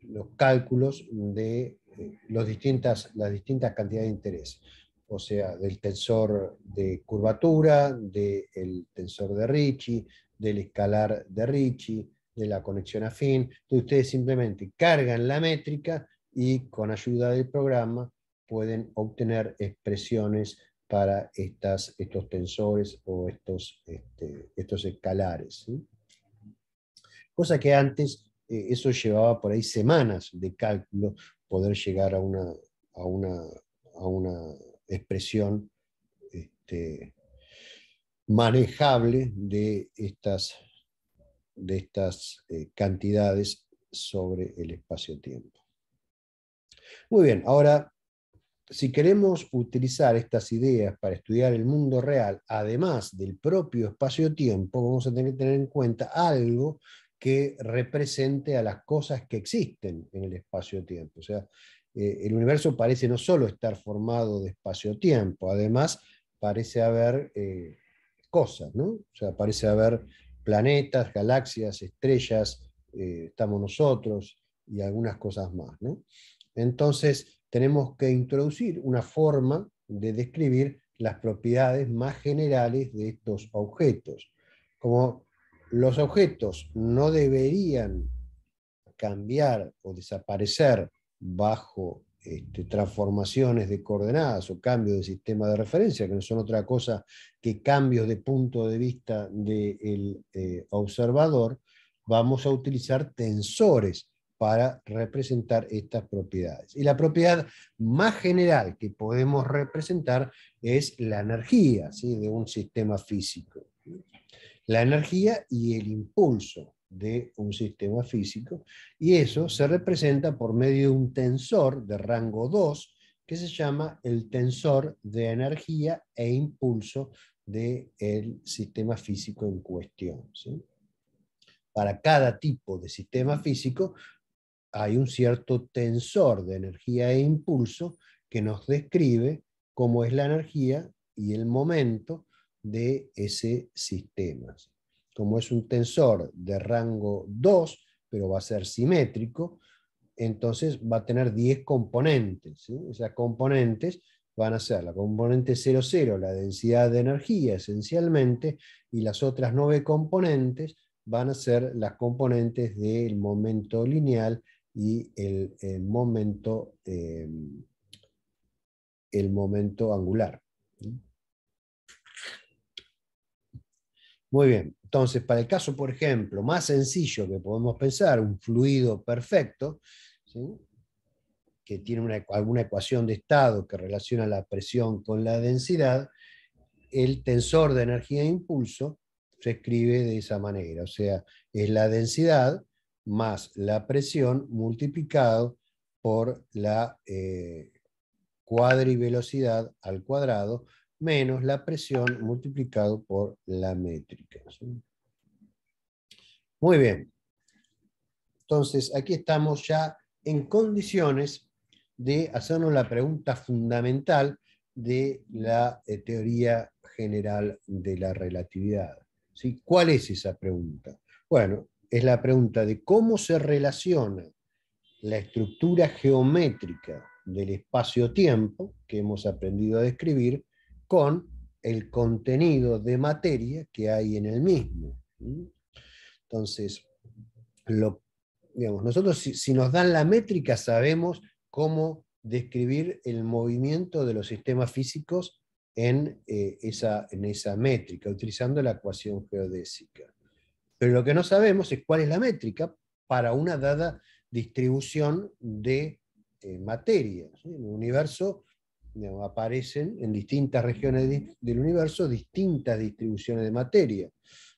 los, cálculos de eh, las distintas cantidades de interés, o sea, del tensor de curvatura, del tensor de Ricci, del escalar de Ricci, de la conexión afín. Entonces ustedes simplemente cargan la métrica y con ayuda del programa pueden obtener expresiones para estas, estos tensores o estos, este, estos escalares. Cosa que antes eh, eso llevaba por ahí semanas de cálculo poder llegar a una, a una, a una expresión este, manejable de estas de estas eh, cantidades sobre el espacio-tiempo. Muy bien, ahora, si queremos utilizar estas ideas para estudiar el mundo real, además del propio espacio-tiempo, vamos a tener que tener en cuenta algo que represente a las cosas que existen en el espacio-tiempo. O sea, eh, el universo parece no solo estar formado de espacio-tiempo, además parece haber eh, cosas, ¿no? O sea, parece haber planetas, galaxias, estrellas, eh, estamos nosotros y algunas cosas más. Entonces, tenemos que introducir una forma de describir las propiedades más generales de estos objetos. Como los objetos no deberían cambiar o desaparecer bajo este, transformaciones de coordenadas o cambios de sistema de referencia, que no son otra cosa que cambios de punto de vista del eh, observador, vamos a utilizar tensores para representar estas propiedades. Y la propiedad más general que podemos representar es la energía de un sistema físico. La energía y el impulso de un sistema físico, y eso se representa por medio de un tensor de rango 2 que se llama el tensor de energía e impulso del el sistema físico en cuestión. Para cada tipo de sistema físico hay un cierto tensor de energía e impulso que nos describe cómo es la energía y el momento de ese sistema como es un tensor de rango 2, pero va a ser simétrico, entonces va a tener 10 componentes. Esas componentes van a ser la componente 00, la densidad de energía esencialmente, y las otras 9 componentes van a ser las componentes del momento lineal y el, momento, eh, el momento angular. Muy bien, entonces para el caso, por ejemplo, más sencillo que podemos pensar, un fluido perfecto, que tiene alguna ecuación de estado que relaciona la presión con la densidad, el tensor de energía e impulso se escribe de esa manera, o sea, es la densidad más la presión multiplicado por la eh, cuadrivelocidad al cuadrado, menos la presión multiplicado por la métrica. Muy bien. Entonces, aquí estamos ya en condiciones de hacernos la pregunta fundamental de la eh, teoría general de la relatividad. ¿sí? ¿Cuál es esa pregunta? Bueno, es la pregunta de cómo se relaciona la estructura geométrica del espacio-tiempo que hemos aprendido a describir con el contenido de materia que hay en el mismo. Entonces, lo, nosotros si, nos dan la métrica sabemos cómo describir el movimiento de los sistemas físicos eh, en, esa, métrica, utilizando la ecuación geodésica. Pero lo que no sabemos es cuál es la métrica para una dada distribución de eh, materia. En el universo aparecen en distintas regiones del universo distintas distribuciones de materia.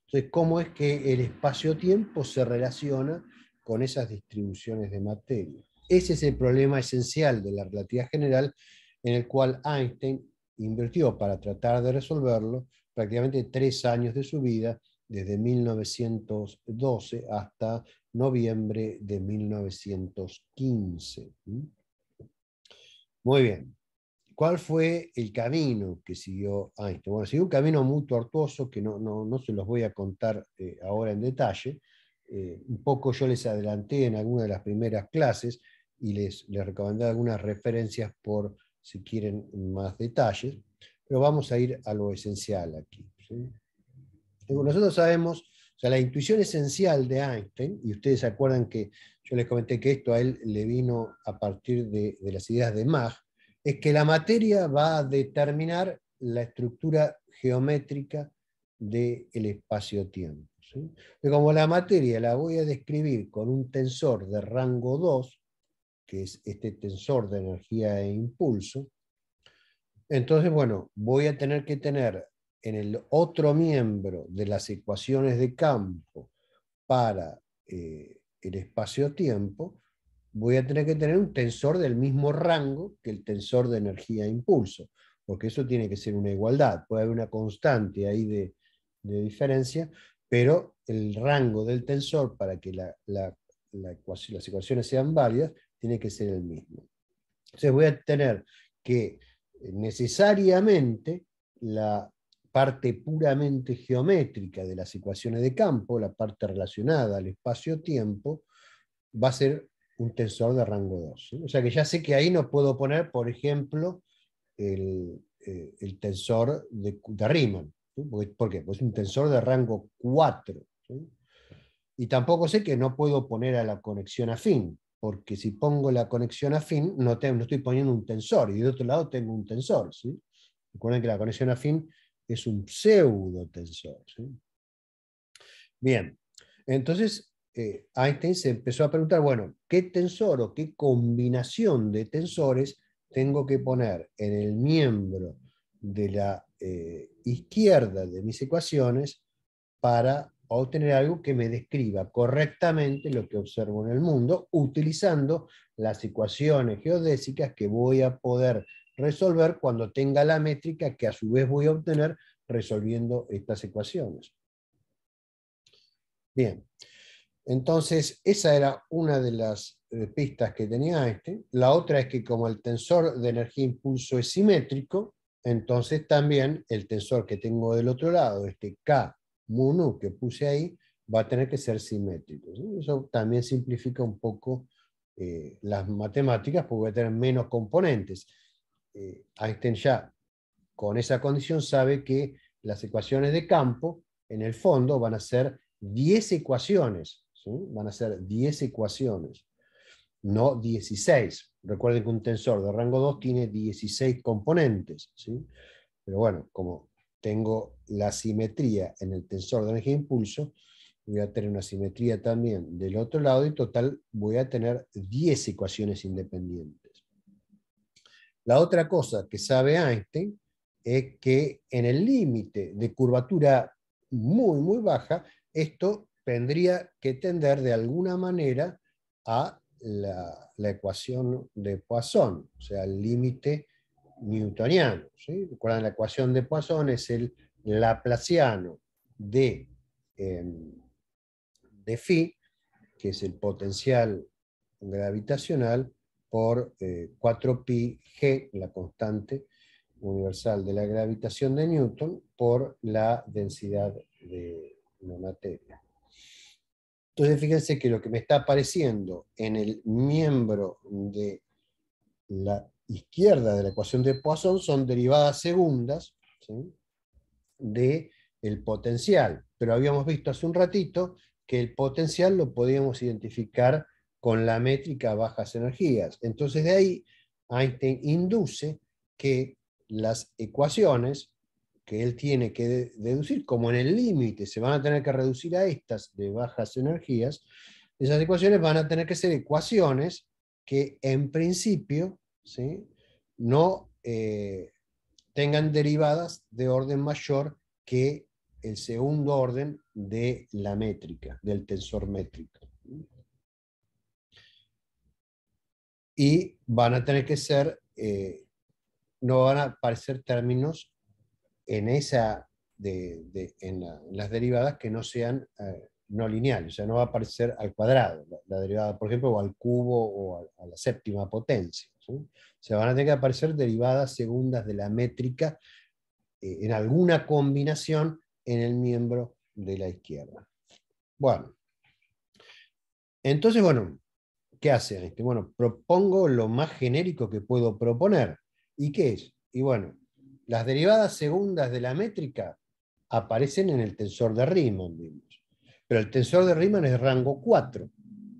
Entonces, ¿cómo es que el espacio-tiempo se relaciona con esas distribuciones de materia? Ese es el problema esencial de la relatividad general en el cual Einstein invirtió para tratar de resolverlo prácticamente tres años de su vida, desde 1912 hasta noviembre de 1915. ¿Mm? Muy bien. ¿Cuál fue el camino que siguió Einstein? Bueno, siguió un camino muy tortuoso que no, se los voy a contar eh, ahora en detalle. Eh, un poco yo les adelanté en alguna de las primeras clases y les, les recomendé algunas referencias por si quieren más detalles, pero vamos a ir a lo esencial aquí. Nosotros sabemos, o sea, la intuición esencial de Einstein, y ustedes se acuerdan que yo les comenté que esto a él le vino a partir de, de las ideas de Mach, es que la materia va a determinar la estructura geométrica del espacio-tiempo. Como la materia la voy a describir con un tensor de rango 2, que es este tensor de energía e impulso, entonces, bueno, voy a tener que tener en el otro miembro de las ecuaciones de campo para eh, el espacio-tiempo, voy a tener que tener un tensor del mismo rango que el tensor de energía impulso, porque eso tiene que ser una igualdad. Puede haber una constante ahí de, diferencia, pero el rango del tensor para que las ecuaciones sean válidas tiene que ser el mismo. Entonces voy a tener que eh, necesariamente la parte puramente geométrica de las ecuaciones de campo, la parte relacionada al espacio-tiempo, va a ser un tensor de rango 2. O sea que ya sé que ahí no puedo poner, por ejemplo, el, eh, tensor de, Riemann. ¿Por qué? Pues es un tensor de rango 4. Y tampoco sé que no puedo poner a la conexión afín, porque si pongo la conexión afín, no, tengo, no estoy poniendo un tensor, y de otro lado tengo un tensor. Recuerden que la conexión afín es un pseudo tensor. Bien, entonces este, Einstein se empezó a preguntar, bueno, ¿qué tensor o qué combinación de tensores tengo que poner en el miembro de la eh, izquierda de mis ecuaciones para obtener algo que me describa correctamente lo que observo en el mundo, utilizando las ecuaciones geodésicas que voy a poder resolver cuando tenga la métrica que a su vez voy a obtener resolviendo estas ecuaciones. Bien, entonces, esa era una de las eh, pistas que tenía Einstein. La otra es que como el tensor de energía-impulso es simétrico, entonces también el tensor que tengo del otro lado, este K mu que puse ahí, va a tener que ser simétrico. Eso también simplifica un poco eh, las matemáticas porque voy a tener menos componentes. Eh, Einstein ya con esa condición sabe que las ecuaciones de campo en el fondo van a ser 10 ecuaciones van a ser 10 ecuaciones, no 16. Recuerden que un tensor de rango 2 tiene 16 componentes, pero bueno, como tengo la simetría en el tensor de energía impulso, voy a tener una simetría también del otro lado y total voy a tener 10 ecuaciones independientes. La otra cosa que sabe Einstein es que en el límite de curvatura muy, muy baja, esto tendría que tender de alguna manera a la, ecuación de Poisson, o sea, el límite newtoniano. ¿sí? la ecuación de Poisson es el laplaciano de, em, de phi, que es el potencial gravitacional, por 4pi eh, g, la constante universal de la gravitación de Newton, por la densidad de la materia. Entonces, fíjense que lo que me está apareciendo en el miembro de la izquierda de la ecuación de Poisson son derivadas segundas del potencial. Pero habíamos visto hace un ratito que el potencial lo podíamos identificar con la métrica bajas energías. Entonces de ahí Einstein induce que las ecuaciones que él tiene que deducir, como en el límite se van a tener que reducir a estas de bajas energías, esas ecuaciones van a tener que ser ecuaciones que en principio no eh, tengan derivadas de orden mayor que el segundo orden de la métrica, del tensor métrico. Y van a tener que ser, eh, no van a aparecer términos en, esa en, las derivadas que no sean eh, no lineales, o sea, no va a aparecer al cuadrado la, derivada, por ejemplo, o al cubo o a, la séptima potencia. O sea, van a tener que aparecer derivadas segundas de la métrica eh, en alguna combinación en el miembro de la izquierda. Bueno, entonces, bueno, ¿qué hace este, Bueno, propongo lo más genérico que puedo proponer. ¿Y qué es? Y bueno, las derivadas segundas de la métrica aparecen en el tensor de Riemann, Pero el tensor de Riemann es rango 4.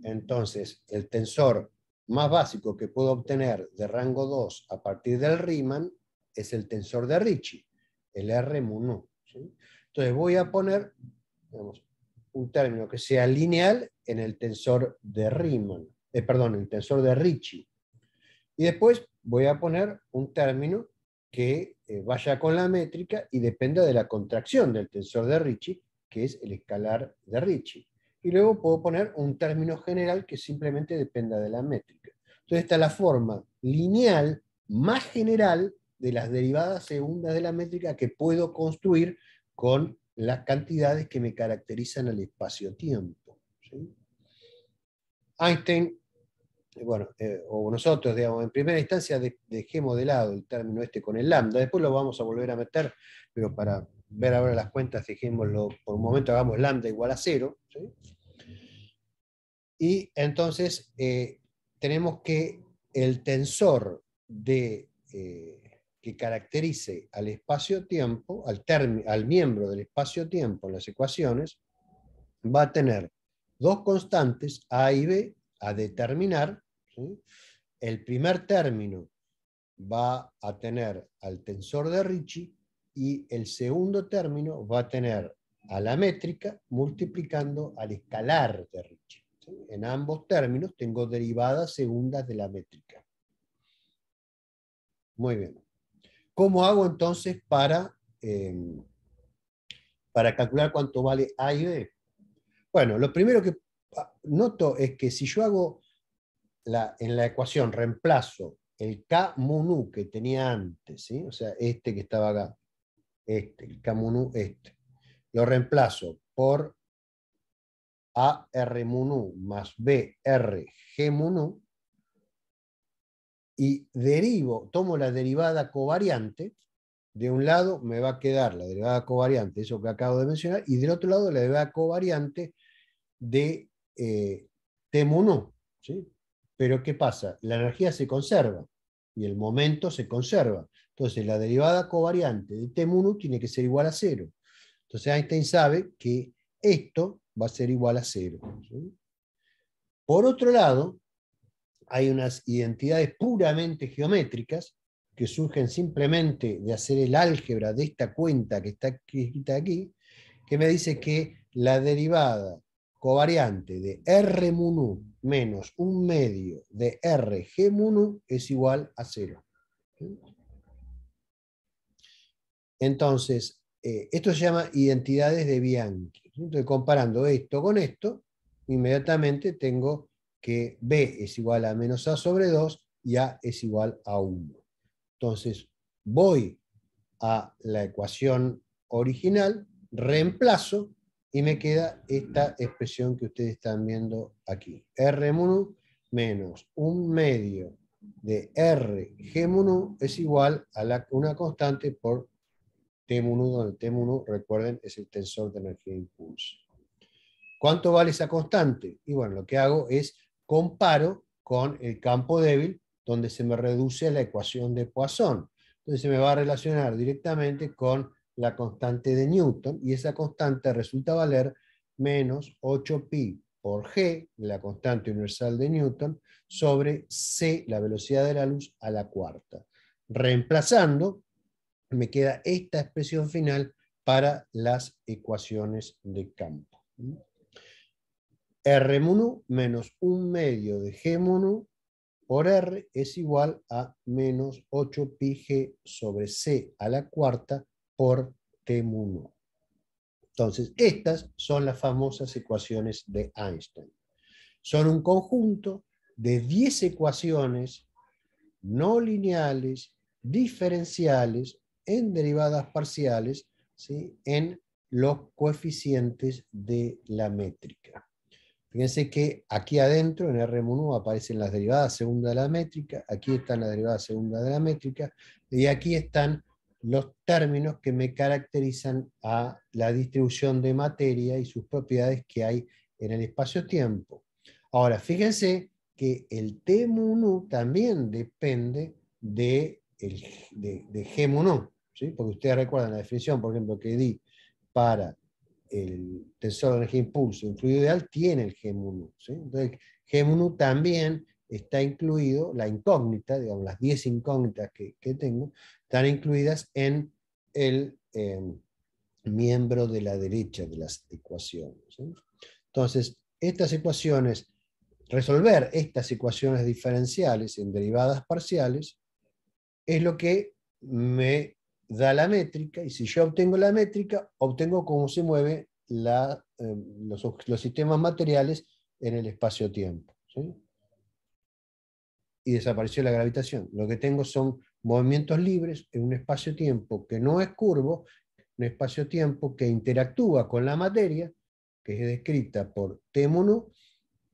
Entonces, el tensor más básico que puedo obtener de rango 2 a partir del Riemann es el tensor de Ricci, el R 1 Entonces voy a poner un término que sea lineal en el tensor de Riemann, eh, perdón, el tensor de Ricci. Y después voy a poner un término que eh, vaya con la métrica y dependa de la contracción del tensor de Ricci, que es el escalar de Ricci. Y luego puedo poner un término general que simplemente dependa de la métrica. Entonces está la forma lineal más general de las derivadas segundas de la métrica que puedo construir con las cantidades que me caracterizan al espacio-tiempo. Einstein este, bueno, eh, o nosotros, digamos, en primera instancia dejemos de lado el término este con el lambda, después lo vamos a volver a meter, pero para ver ahora las cuentas, dejémoslo, por un momento hagamos lambda igual a cero, y entonces eh, tenemos que el tensor de, eh, que caracterice al espacio-tiempo, al, al miembro del espacio-tiempo en las ecuaciones, va a tener dos constantes, A y B, a determinar, el primer término va a tener al tensor de Ricci y el segundo término va a tener a la métrica multiplicando al escalar de Ricci. En ambos términos tengo derivadas segundas de la métrica. Muy bien. ¿Cómo hago entonces para, eh, para calcular cuánto vale A y B? Bueno, lo primero que ah, noto es que si yo hago en la ecuación reemplazo el K mu que tenía antes, ¿sí? o sea, este que estaba acá, este, el K mu este, lo reemplazo por r mu más r G mu y derivo, tomo la derivada covariante, de un lado me va a quedar la derivada covariante, eso que acabo de mencionar, y del otro lado la derivada covariante de eh, T mu ¿sí? Pero ¿qué pasa? La energía se conserva y el momento se conserva. Entonces, la derivada covariante de T1 tiene que ser igual a cero. Entonces, Einstein sabe que esto va a ser igual a cero. Por otro lado, hay unas identidades puramente geométricas que surgen simplemente de hacer el álgebra de esta cuenta que está escrita aquí, que me dice que la derivada covariante de R mu menos un medio de g mu es igual a cero. Entonces, eh, esto se llama identidades de Bianchi. Entonces, comparando esto con esto, inmediatamente tengo que B es igual a menos A sobre 2 y A es igual a 1. Entonces, voy a la ecuación original, reemplazo y me queda esta expresión que ustedes están viendo aquí. R 1 menos un medio de R G es igual a una constante por T 1 donde T 1 recuerden, es el tensor de energía impulso. ¿Cuánto vale esa constante? Y bueno, lo que hago es comparo con el campo débil, donde se me reduce la ecuación de Poisson. Entonces se me va a relacionar directamente con la constante de Newton y esa constante resulta valer menos 8pi por g, la constante universal de Newton, sobre c, la velocidad de la luz, a la cuarta. Reemplazando, me queda esta expresión final para las ecuaciones de campo. R mu menos un medio de G mu por R es igual a menos 8 pi G sobre C a la cuarta por T1. Entonces, estas son las famosas ecuaciones de Einstein. Son un conjunto de 10 ecuaciones no lineales, diferenciales, en derivadas parciales, en los coeficientes de la métrica. Fíjense que aquí adentro, en R1 aparecen las derivadas segunda de la métrica, aquí están las derivadas segunda de la métrica, y aquí están los términos que me caracterizan a la distribución de materia y sus propiedades que hay en el espacio-tiempo. Ahora, fíjense que el T también depende de, el, G porque ustedes recuerdan la definición, por ejemplo, que di para el tensor de energía impulso el fluido ideal tiene el G mu ¿sí? Entonces, G también está incluido, la incógnita, digamos, las 10 incógnitas que, tengo, están incluidas en el em, miembro de la derecha de las ecuaciones. Entonces, estas ecuaciones, resolver estas ecuaciones diferenciales en derivadas parciales, es lo que me da la métrica, y si yo obtengo la métrica, obtengo cómo se mueven em, los, los sistemas materiales en el espacio-tiempo y desapareció la gravitación. Lo que tengo son movimientos libres en un espacio-tiempo que no es curvo, un espacio-tiempo que interactúa con la materia, que es descrita por Témono,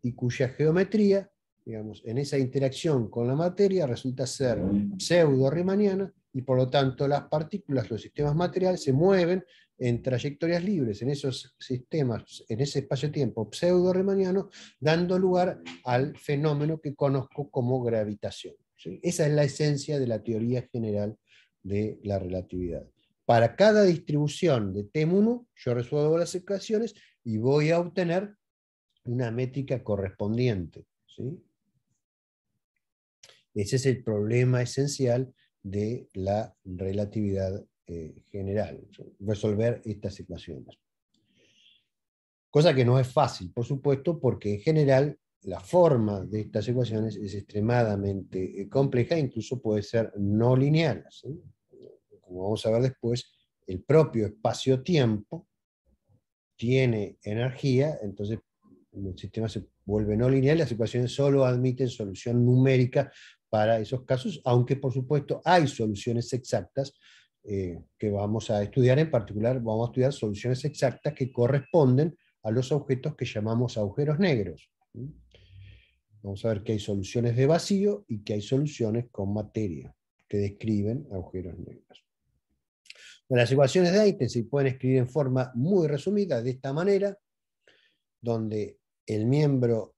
y cuya geometría, digamos, en esa interacción con la materia resulta ser pseudo-riemanniana, y por lo tanto las partículas, los sistemas materiales se mueven en trayectorias libres, en esos sistemas, en ese espacio-tiempo pseudo-remaniano, dando lugar al fenómeno que conozco como gravitación. Esa es la esencia de la teoría general de la relatividad. Para cada distribución de T1, yo resuelvo las ecuaciones y voy a obtener una métrica correspondiente. ¿sí? Ese es el problema esencial de la relatividad eh, general, resolver estas ecuaciones. Cosa que no es fácil, por supuesto, porque en general la forma de estas ecuaciones es extremadamente eh, compleja, incluso puede ser no lineal. Como vamos a ver después, el propio espacio-tiempo tiene energía, entonces el sistema se vuelve no lineal, las ecuaciones solo admiten solución numérica para esos casos, aunque por supuesto hay soluciones exactas eh, que vamos a estudiar, en particular vamos a estudiar soluciones exactas que corresponden a los objetos que llamamos agujeros negros. Vamos a ver que hay soluciones de vacío y que hay soluciones con materia que describen agujeros negros. las ecuaciones de Einstein se pueden escribir en forma muy resumida de esta manera, donde el miembro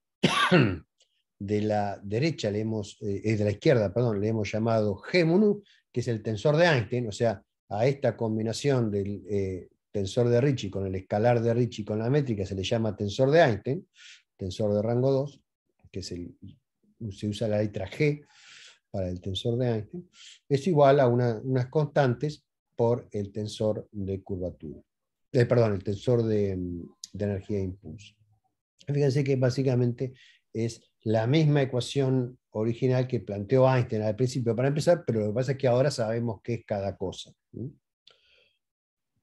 de la derecha le hemos, eh, eh, de la izquierda, perdón, le hemos llamado Gémunu, que es el tensor de Einstein, o sea, a esta combinación del eh, tensor de Ricci con el escalar de Ricci con la métrica se le llama tensor de Einstein, tensor de rango 2, que se usa la letra G para el tensor de Einstein, es igual a unas constantes por el tensor de curvatura, perdón, el tensor de, de energía e impulso. Fíjense que básicamente es la misma ecuación original que planteó Einstein al principio para empezar, pero lo que pasa es que ahora sabemos qué es cada cosa.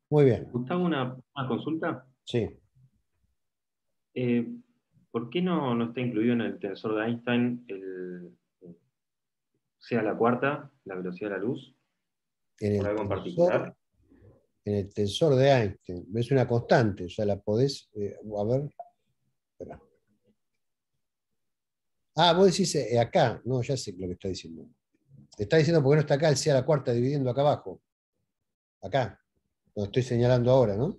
Muy bien.
Gustavo, una, consulta. Sí. Eh, ¿Por qué no, no, está incluido en el tensor de Einstein el, sea la cuarta, la velocidad de la luz?
En algo particular? En el tensor de Einstein. Es una constante, o sea, la podés... Eh, a ver... Espera. Ah, vos decís eh, acá. No, ya sé lo que está diciendo. Está diciendo porque no está acá el C a la cuarta dividiendo acá abajo. Acá. Lo estoy señalando ahora, ¿no?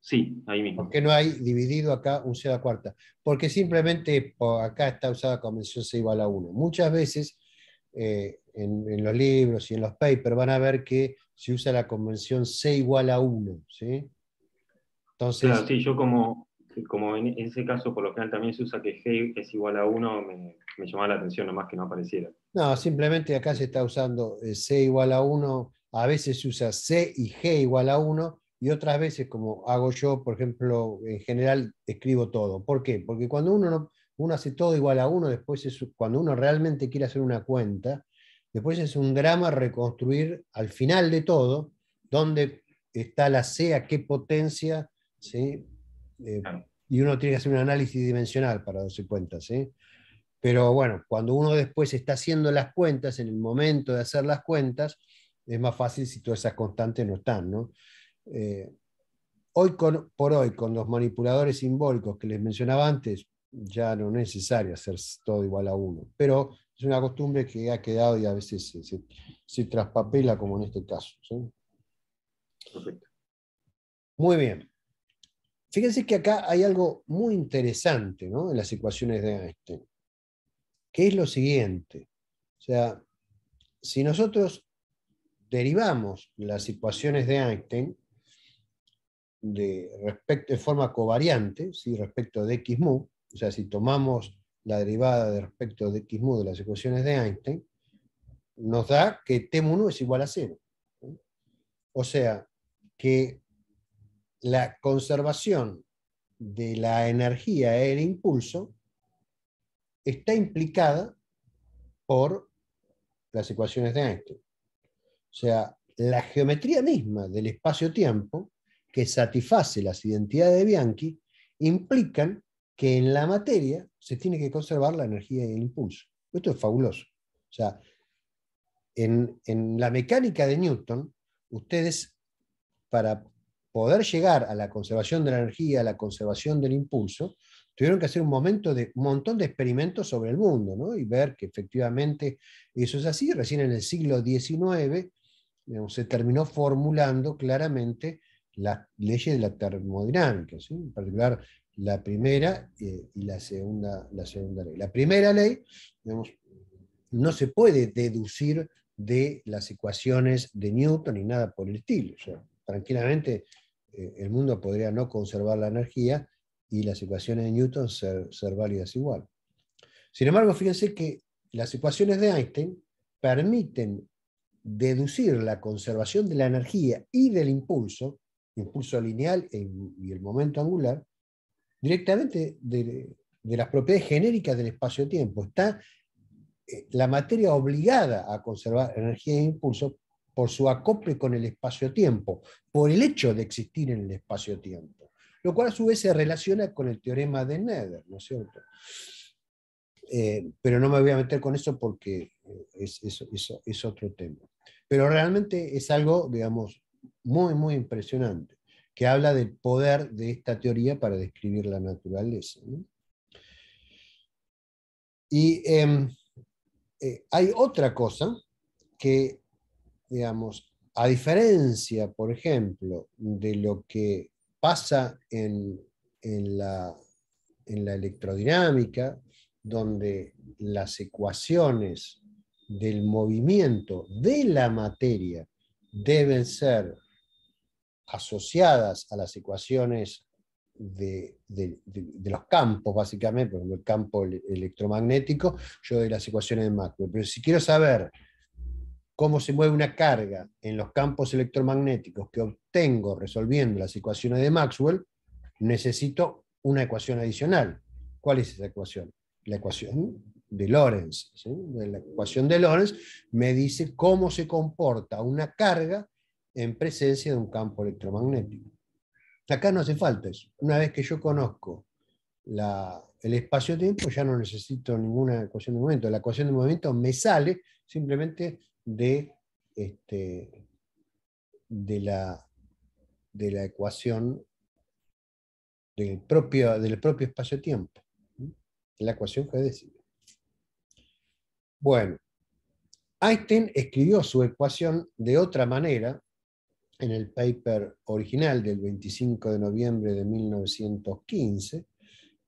Sí, ahí mismo. ¿Por qué no hay dividido acá un C a la cuarta? Porque simplemente acá está usada la convención C igual a 1. Muchas veces eh, en, los libros y en los papers van a ver que se usa la convención C igual a 1. Entonces, claro, sí,
yo como, como en ese caso por lo general también se usa que G es igual a 1, me, llamaba la atención nomás que no apareciera.
No, simplemente acá se está usando eh, C igual a 1, a veces se usa C y G igual a 1, y otras veces, como hago yo, por ejemplo, en general escribo todo. ¿Por qué? Porque cuando uno, uno hace todo igual a 1, después es, cuando uno realmente quiere hacer una cuenta, después es un drama reconstruir al final de todo, dónde está la C, a qué potencia, ¿sí? Eh, y uno tiene que hacer un análisis dimensional para darse cuenta, Pero bueno, cuando uno después está haciendo las cuentas, en el momento de hacer las cuentas, es más fácil si todas esas constantes no están, eh, hoy por hoy, con los manipuladores simbólicos que les mencionaba antes, ya no es necesario hacer todo igual a uno, pero es una costumbre que ha quedado y a veces se, traspapela, como en este caso. Perfecto. Muy bien. Fíjense que acá hay algo muy interesante en las ecuaciones de Einstein, que es lo siguiente. O sea, si nosotros derivamos las ecuaciones de Einstein de, respecto, de forma covariante, ¿sí? respecto de x mu, o sea, si tomamos la derivada de respecto de x mu de las ecuaciones de Einstein, nos da que t mu es igual a cero. O sea, que la conservación de la energía, e el impulso, está implicada por las ecuaciones de Einstein. O sea, la geometría misma del espacio-tiempo, que satisface las identidades de Bianchi, implican que en la materia se tiene que conservar la energía y el impulso. Esto es fabuloso. O sea, en, en la mecánica de Newton, ustedes, para poder llegar a la conservación de la energía, a la conservación del impulso, tuvieron que hacer un, momento de, un montón de experimentos sobre el mundo y ver que efectivamente eso es así. Recién en el siglo XIX se terminó formulando claramente las leyes de la termodinámica, en particular la primera eh, y la segunda, la ley. La primera ley no se puede deducir de las ecuaciones de Newton ni nada por el estilo. tranquilamente eh, el mundo podría no conservar la energía y las ecuaciones de Newton ser, válidas igual. Sin embargo, fíjense que las ecuaciones de Einstein permiten deducir la conservación de la energía y del impulso, impulso lineal e y el momento angular, directamente de, las propiedades genéricas del espacio-tiempo. Está eh, la materia obligada a conservar energía e impulso por su acople con el espacio-tiempo, por el hecho de existir en el espacio-tiempo, lo cual a su vez se relaciona con el teorema de Neder, ¿no es cierto? Eh, pero no me voy a meter con eso porque eh, es, otro tema. Pero realmente es algo, digamos, muy, muy impresionante, que habla del poder de esta teoría para describir la naturaleza. Y em, eh, hay otra cosa que digamos, a diferencia, por ejemplo, de lo que pasa en, la, en electrodinámica, donde las ecuaciones del movimiento de la materia deben ser asociadas a las ecuaciones de, los campos, básicamente, por ejemplo, el campo electromagnético, yo de las ecuaciones de Maxwell. Pero si quiero saber cómo se mueve una carga en los campos electromagnéticos que obtengo resolviendo las ecuaciones de Maxwell, necesito una ecuación adicional. ¿Cuál es esa ecuación? La ecuación de Lorentz. La ecuación de Lorentz me dice cómo se comporta una carga en presencia de un campo electromagnético. Acá no hace falta eso. Una vez que yo conozco el espacio-tiempo, ya no necesito ninguna ecuación de movimiento. La ecuación de movimiento me sale simplemente de, este, de, la, ecuación del propio, del propio espacio-tiempo, la ecuación que decía. Bueno, Einstein escribió su ecuación de otra manera en el paper original del 25 de noviembre de 1915,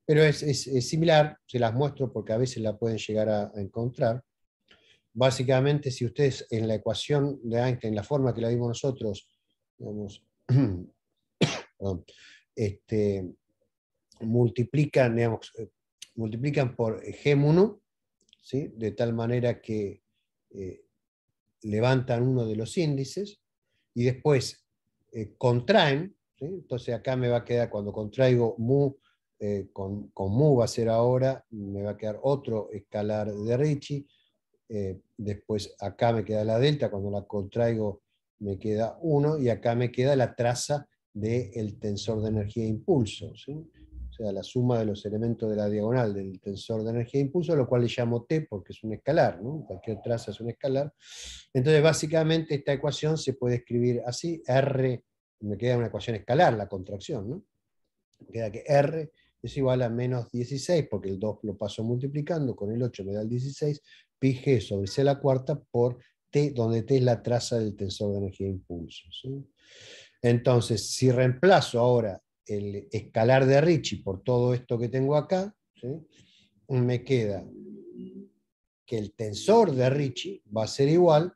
pero es, similar, se las muestro porque a veces la pueden llegar a encontrar básicamente, si ustedes en la ecuación de Einstein, la forma que la vimos nosotros, este, multiplican, eh, multiplican por G1, ¿sí? de tal manera que eh, levantan uno de los índices y después eh, contraen, entonces acá me va a quedar, cuando contraigo mu con, con, mu va a ser ahora, me va a quedar otro escalar de Ricci, eh, después acá me queda la delta, cuando la contraigo me queda 1 y acá me queda la traza del tensor de energía e impulso. O sea, la suma de los elementos de la diagonal del tensor de energía e impulso, lo cual le llamo T porque es un escalar, ¿no? cualquier traza es un escalar. Entonces, básicamente, esta ecuación se puede escribir así, R, me queda una ecuación escalar, la contracción, ¿no? Me queda que R es igual a menos 16, porque el 2 lo paso multiplicando, con el 8 me da el 16, pi g sobre c a la cuarta por t, donde t es la traza del tensor de energía e impulso. Entonces, si reemplazo ahora el escalar de Ricci por todo esto que tengo acá, me queda que el tensor de Ricci va a ser igual,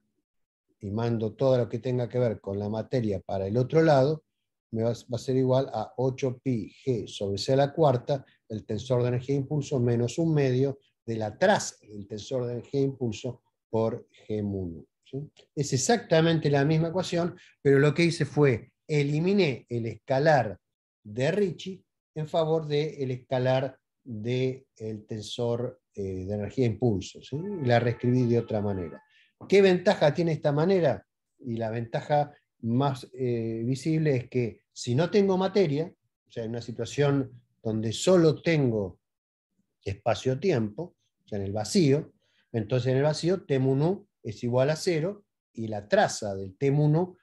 y mando todo lo que tenga que ver con la materia para el otro lado, me va, a ser igual a 8pi g sobre c a la cuarta, el tensor de energía de impulso, menos un medio de la traza del tensor de energía de impulso por g 1. Es exactamente la misma ecuación, pero lo que hice fue eliminé el escalar de Ricci en favor del escalar del el tensor eh, de energía de impulso. La reescribí de otra manera. ¿Qué ventaja tiene esta manera? Y la ventaja más eh, visible es que si no tengo materia, o sea, en una situación donde solo tengo espacio-tiempo, o sea, en el vacío, entonces en el vacío T1 es igual a cero y la traza del T1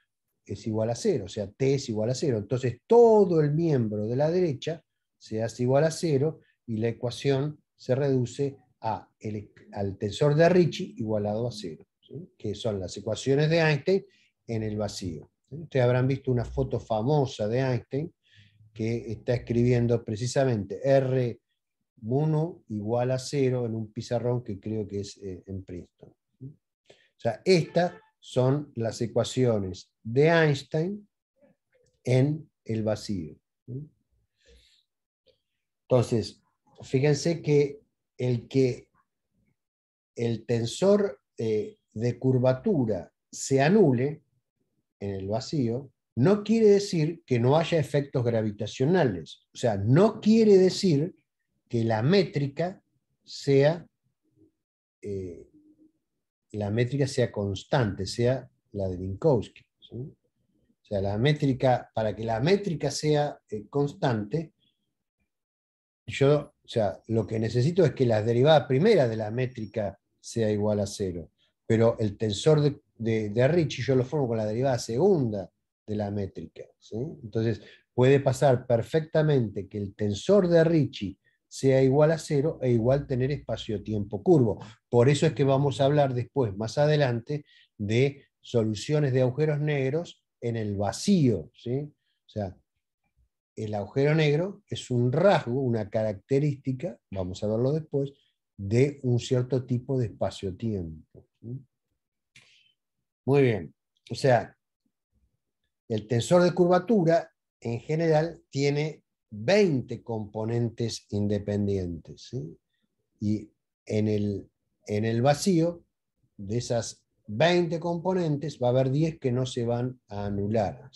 es igual a cero, o sea, T es igual a cero. Entonces todo el miembro de la derecha se hace igual a cero y la ecuación se reduce al tensor de Ricci igualado a cero, que son las ecuaciones de Einstein en el vacío. Ustedes habrán visto una foto famosa de Einstein que está escribiendo precisamente R1 igual a 0 en un pizarrón que creo que es eh, en Princeton. O sea, estas son las ecuaciones de Einstein en el vacío. Entonces, fíjense que el que el tensor eh, de curvatura se anule, en el vacío, no quiere decir que no haya efectos gravitacionales. O sea, no quiere decir que la métrica sea, eh, la métrica sea constante, sea la de Minkowski. O sea, la métrica, para que la métrica sea eh, constante, yo, o sea, lo que necesito es que la derivada primera de la métrica sea igual a cero, pero el tensor de de, Ricci yo lo formo con la derivada segunda de la métrica. Entonces, puede pasar perfectamente que el tensor de Ricci sea igual a cero e igual tener espacio-tiempo curvo. Por eso es que vamos a hablar después, más adelante, de soluciones de agujeros negros en el vacío. O sea, el agujero negro es un rasgo, una característica, vamos a verlo después, de un cierto tipo de espacio-tiempo. Muy bien. O sea, el tensor de curvatura en general tiene 20 componentes independientes. Y en el, vacío, de esas 20 componentes, va a haber 10 que no se van a anular.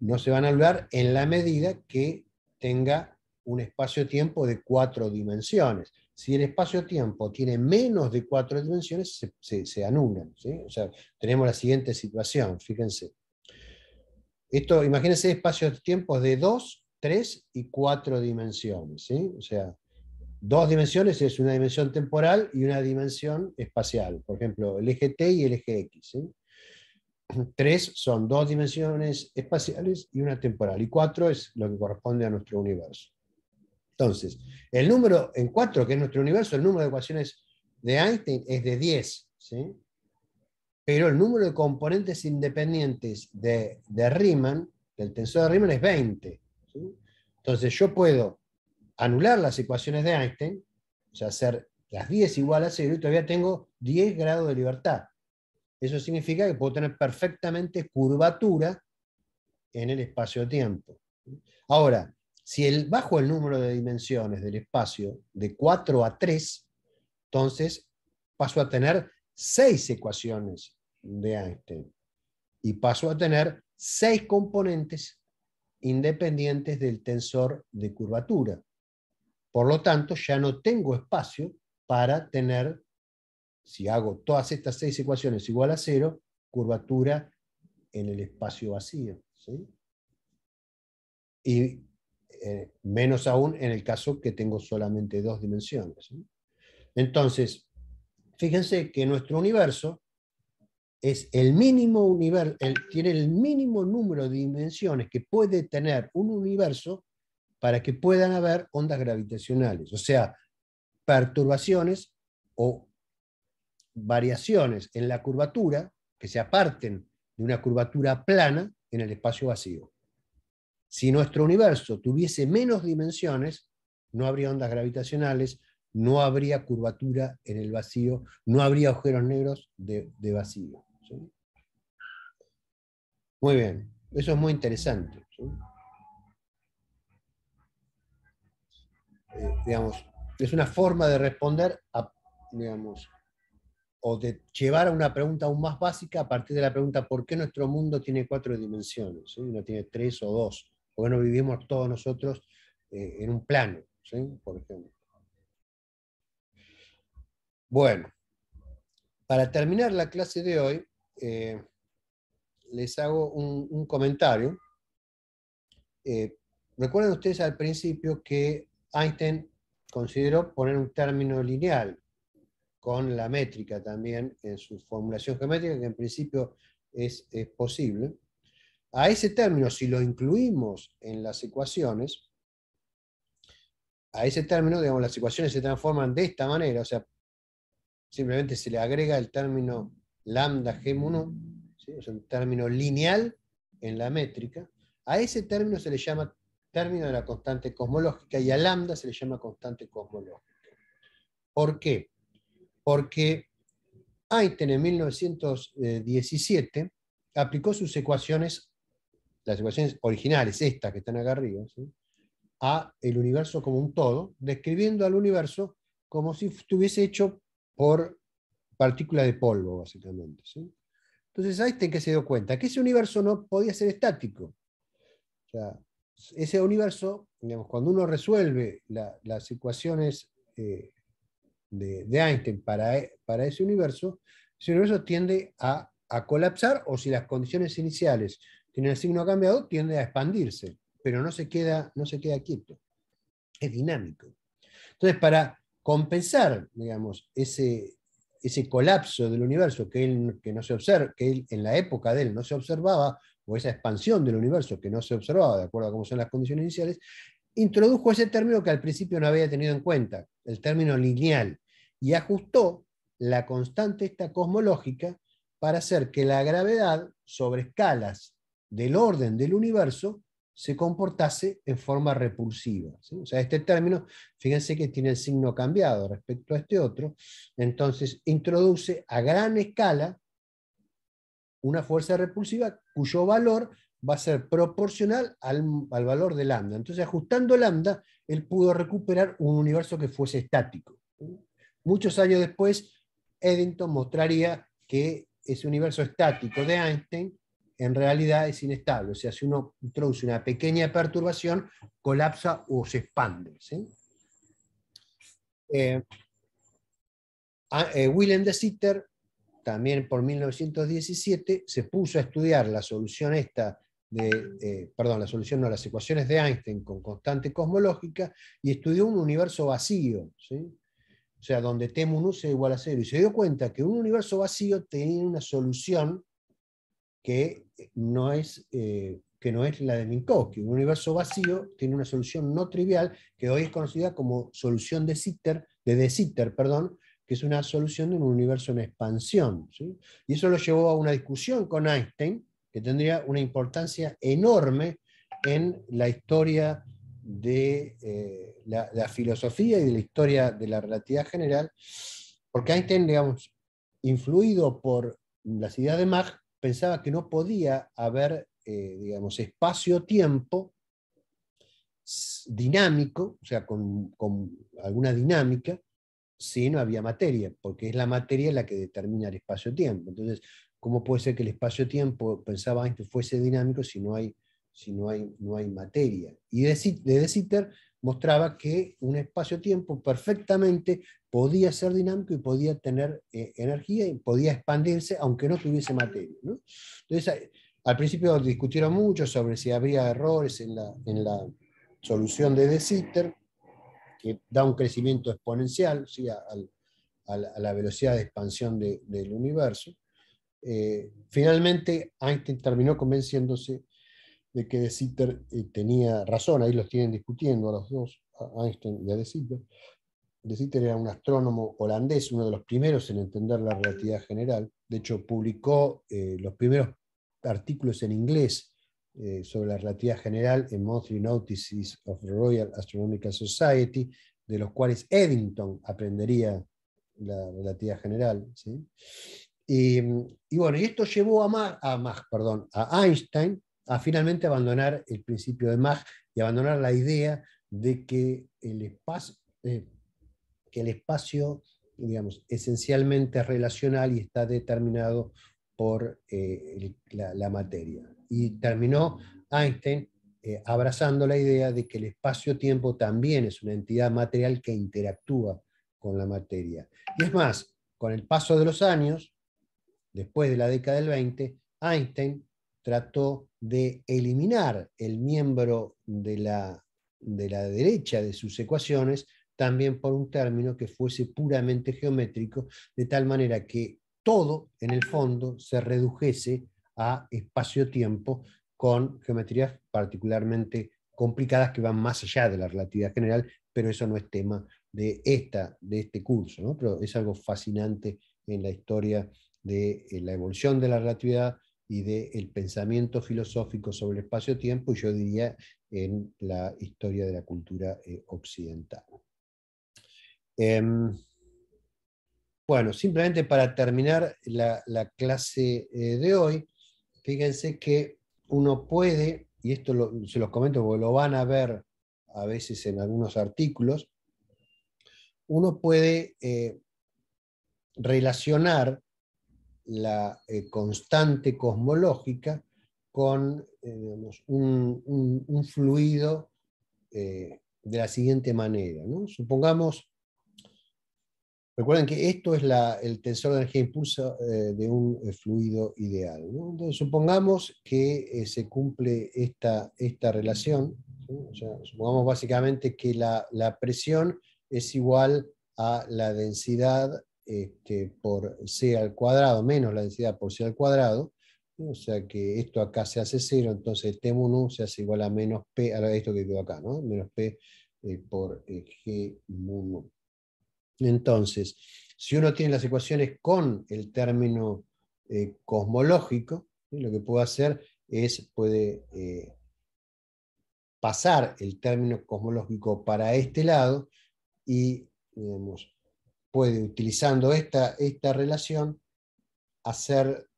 No se van a anular en la medida que tenga un espacio-tiempo de cuatro dimensiones si el espacio-tiempo tiene menos de cuatro dimensiones, se, anulan. O sea, tenemos la siguiente situación, fíjense. Esto, imagínense espacios-tiempos de dos, tres y cuatro dimensiones. O sea, dos dimensiones es una dimensión temporal y una dimensión espacial. Por ejemplo, el eje T y el eje X. Tres son dos dimensiones espaciales y una temporal. Y cuatro es lo que corresponde a nuestro universo. Entonces, el número en 4, que es nuestro universo, el número de ecuaciones de Einstein es de 10, ¿sí? pero el número de componentes independientes de, de Riemann, del tensor de Riemann, es 20. Entonces, yo puedo anular las ecuaciones de Einstein, o sea, hacer las 10 igual a 0 y todavía tengo 10 grados de libertad. Eso significa que puedo tener perfectamente curvatura en el espacio-tiempo. Ahora, si el, bajo el número de dimensiones del espacio de 4 a 3, entonces paso a tener 6 ecuaciones de Einstein y paso a tener 6 componentes independientes del tensor de curvatura. Por lo tanto, ya no tengo espacio para tener, si hago todas estas seis ecuaciones igual a 0, curvatura en el espacio vacío. ¿sí? Y eh, menos aún en el caso que tengo solamente dos dimensiones. Entonces, fíjense que nuestro universo es el mínimo tiene el mínimo número de dimensiones que puede tener un universo para que puedan haber ondas gravitacionales, o sea, perturbaciones o variaciones en la curvatura que se aparten de una curvatura plana en el espacio vacío. Si nuestro universo tuviese menos dimensiones, no habría ondas gravitacionales, no habría curvatura en el vacío, no habría agujeros negros de, vacío. Muy bien, eso es muy interesante. Eh, digamos, es una forma de responder digamos, o de llevar a una pregunta aún más básica a partir de la pregunta ¿por qué nuestro mundo tiene cuatro dimensiones? No tiene tres o dos porque no vivimos todos nosotros eh, en un plano, por ejemplo. Bueno, para terminar la clase de hoy, eh, les hago un, comentario. Eh, Recuerden ustedes al principio que Einstein consideró poner un término lineal con la métrica también en su formulación geométrica, que en principio es posible. A ese término, si lo incluimos en las ecuaciones, a ese término, digamos, las ecuaciones se transforman de esta manera, o sea, simplemente se le agrega el término lambda g 1, un término lineal en la métrica. A ese término se le llama término de la constante cosmológica y a lambda se le llama constante cosmológica. ¿Por qué? Porque Einstein en 1917 aplicó sus ecuaciones las ecuaciones originales, estas que están acá arriba, a el universo como un todo, describiendo al universo como si estuviese hecho por partículas de polvo, básicamente. Entonces Einstein que se dio cuenta que ese universo no podía ser estático. ese universo, digamos, cuando uno resuelve las ecuaciones eh, de, Einstein para, e, para ese universo, ese universo tiende a, a colapsar o si las condiciones iniciales tiene el signo cambiado tiende a expandirse, pero no se queda, no se queda quieto, es dinámico. Entonces, para compensar, digamos, ese, ese colapso del universo que, él, que no se que en la época de él no se observaba, o esa expansión del universo que no se observaba, de acuerdo a cómo son las condiciones iniciales, introdujo ese término que al principio no había tenido en cuenta, el término lineal, y ajustó la constante esta cosmológica para hacer que la gravedad sobre escalas del orden del universo se comportase en forma repulsiva. O sea, este término, fíjense que tiene el signo cambiado respecto a este otro, entonces introduce a gran escala una fuerza repulsiva cuyo valor va a ser proporcional al, valor de lambda. Entonces, ajustando lambda, él pudo recuperar un universo que fuese estático. Muchos años después, Eddington mostraría que ese universo estático de Einstein en realidad es inestable. O sea, si uno introduce una pequeña perturbación, colapsa o se expande. Eh, ah, eh, Willem de Sitter, también por 1917, se puso a estudiar la solución esta, de, eh, perdón, la solución no, las ecuaciones de Einstein con constante cosmológica y estudió un universo vacío. o sea, donde T1 es igual a cero, y se dio cuenta que un universo vacío tenía una solución que no es, eh, que no es la de Minkowski. Un universo vacío tiene una solución no trivial que hoy es conocida como solución de Sitter, de De Sitter, perdón, que es una solución de un universo en expansión. Y eso lo llevó a una discusión con Einstein, que tendría una importancia enorme en la historia de eh, la, la, filosofía y de la historia de la relatividad general, porque Einstein, digamos, influido por las ideas de Mach, pensaba que no podía haber, eh, digamos, espacio-tiempo dinámico, o sea, con, alguna dinámica, si no había materia, porque es la materia la que determina el espacio-tiempo. Entonces, ¿cómo puede ser que el espacio-tiempo, pensaba que fuese dinámico si no hay, si no hay, no hay materia? Y de, de, de Sitter mostraba que un espacio-tiempo perfectamente podía ser dinámico y podía tener eh, energía y podía expandirse aunque no tuviese materia. Entonces, al principio discutieron mucho sobre si habría errores en la, solución de De Sitter, que da un crecimiento exponencial a, la velocidad de expansión del universo. Eh, finalmente, Einstein terminó convenciéndose de que De Sitter eh, tenía razón, ahí los tienen discutiendo a los dos, a Einstein y a De Sitter. De Sitter era un astrónomo holandés, uno de los primeros en entender la relatividad general, de hecho publicó eh, los primeros artículos en inglés eh, sobre la relatividad general en Monthly Notices of the Royal Astronomical Society, de los cuales Eddington aprendería la relatividad general. Y, bueno, y esto llevó a, a, más, perdón, a Einstein a finalmente abandonar el principio de Mach y abandonar la idea de que el espacio, eh, que el espacio digamos, esencialmente relacional y está determinado por eh, la, materia. Y terminó Einstein eh, abrazando la idea de que el espacio-tiempo también es una entidad material que interactúa con la materia. Y es más, con el paso de los años, después de la década del 20, Einstein trató de eliminar el miembro de la, de la derecha de sus ecuaciones también por un término que fuese puramente geométrico, de tal manera que todo en el fondo se redujese a espacio-tiempo con geometrías particularmente complicadas que van más allá de la relatividad general, pero eso no es tema de, esta, de este curso, ¿no? pero es algo fascinante en la historia de la evolución de la relatividad, y del pensamiento filosófico sobre el espacio-tiempo, y yo diría en la historia de la cultura eh, occidental. Em, bueno, simplemente para terminar la, clase eh, de hoy, fíjense que uno puede, y esto se los comento porque lo van a ver a veces en algunos artículos, uno puede eh, relacionar la eh, constante cosmológica con eh, un, fluido eh, de la siguiente manera. Supongamos, recuerden que esto es el tensor de energía impulso de un fluido ideal. supongamos que se cumple esta, esta relación. supongamos básicamente que la, la presión es igual a la densidad este, por C al cuadrado menos la densidad por C al cuadrado, o sea que esto acá se hace cero, entonces T1 se hace igual a menos P, a esto que quedó acá, ¿no? Menos P eh, por eh, G1. Entonces, si uno tiene las ecuaciones con el término eh, cosmológico, lo que puede hacer es, puede pasar el término cosmológico para este lado y, digamos, puede, utilizando esta, esta relación, hacer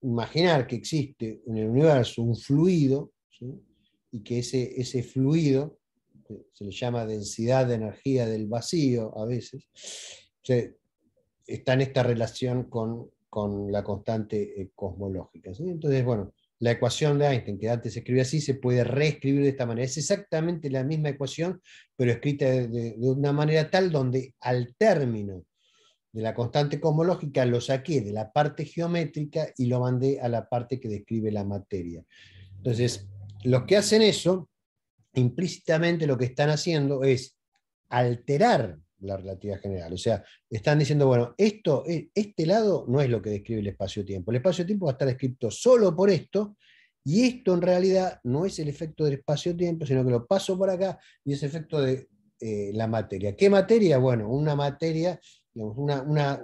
imaginar que existe en el universo un fluido, y que ese, ese fluido, se le llama densidad de energía del vacío a veces, está en esta relación con, la constante eh, cosmológica. Entonces, bueno, la ecuación de Einstein, que antes se escribe así, se puede reescribir de esta manera. Es exactamente la misma ecuación, pero escrita de, de una manera tal donde al término de la constante cosmológica lo saqué de la parte geométrica y lo mandé a la parte que describe la materia. Entonces, los que hacen eso, implícitamente lo que están haciendo es alterar la relatividad general. O sea, están diciendo, bueno, esto, e, este lado no es lo que describe el espacio-tiempo. El espacio-tiempo va a estar escrito solo por esto, y esto en realidad no es el efecto del espacio-tiempo, sino que lo paso por acá y es efecto de eh, la materia. ¿Qué materia? Bueno, una materia, digamos, una,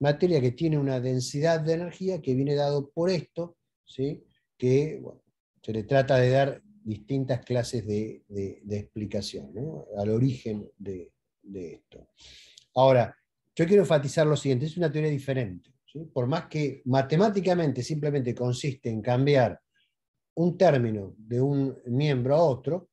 materia que tiene una densidad de energía que viene dado por esto, ¿sí? que se le trata de dar distintas clases de, explicación al origen de, de esto. Ahora, yo quiero enfatizar lo siguiente, es una teoría diferente. Por más que matemáticamente simplemente consiste en cambiar un término de un miembro a otro,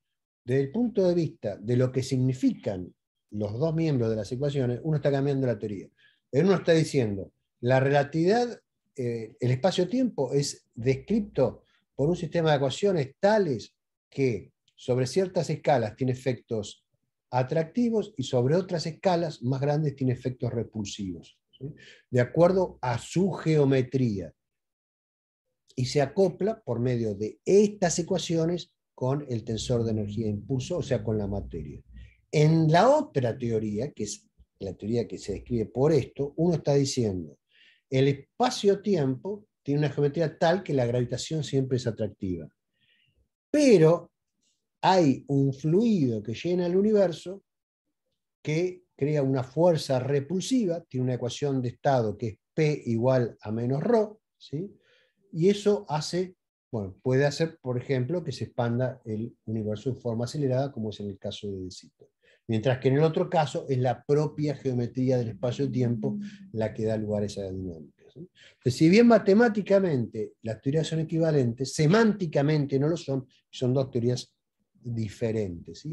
desde el punto de vista de lo que significan los dos miembros de las ecuaciones, uno está cambiando la teoría. Uno está diciendo, la relatividad, eh, el espacio-tiempo es descrito por un sistema de ecuaciones tales que sobre ciertas escalas tiene efectos atractivos y sobre otras escalas más grandes tiene efectos repulsivos, de acuerdo a su geometría. Y se acopla por medio de estas ecuaciones con el tensor de energía e impulso, o sea, con la materia. En la otra teoría, que es la teoría que se describe por esto, uno está diciendo, el espacio-tiempo tiene una geometría tal que la gravitación siempre es atractiva. Pero hay un fluido que llena el universo que crea una fuerza repulsiva, tiene una ecuación de estado que es P igual a menos ρ, ¿sí? y eso hace, bueno, puede hacer, por ejemplo, que se expanda el universo en forma acelerada, como es en el caso de De Mientras que en el otro caso es la propia geometría del espacio-tiempo la que da lugar a esa dinámica. Entonces, si bien matemáticamente las teorías son equivalentes, semánticamente no lo son, son dos teorías diferentes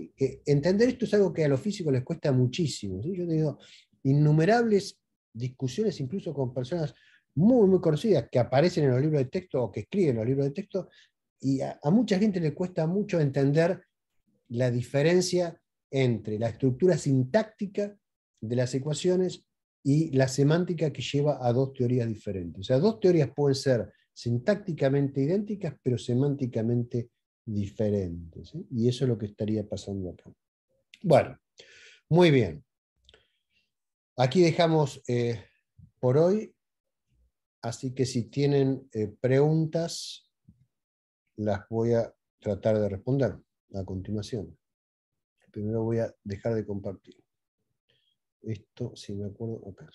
entender esto es algo que a los físicos les cuesta muchísimo. Yo he tenido innumerables discusiones, incluso con personas muy, muy conocidas que aparecen en los libros de texto o que escriben los libros de texto, y a, a mucha gente le cuesta mucho entender la diferencia entre la estructura sintáctica de las ecuaciones y la semántica que lleva a dos teorías diferentes. O sea, dos teorías pueden ser sintácticamente idénticas, pero semánticamente diferentes. Y eso es lo que estaría pasando acá. Bueno, muy bien. Aquí dejamos eh, por hoy, así que si tienen eh, preguntas, las voy a tratar de responder a continuación. Primero voy a dejar de compartir. Esto, si me acuerdo, acá,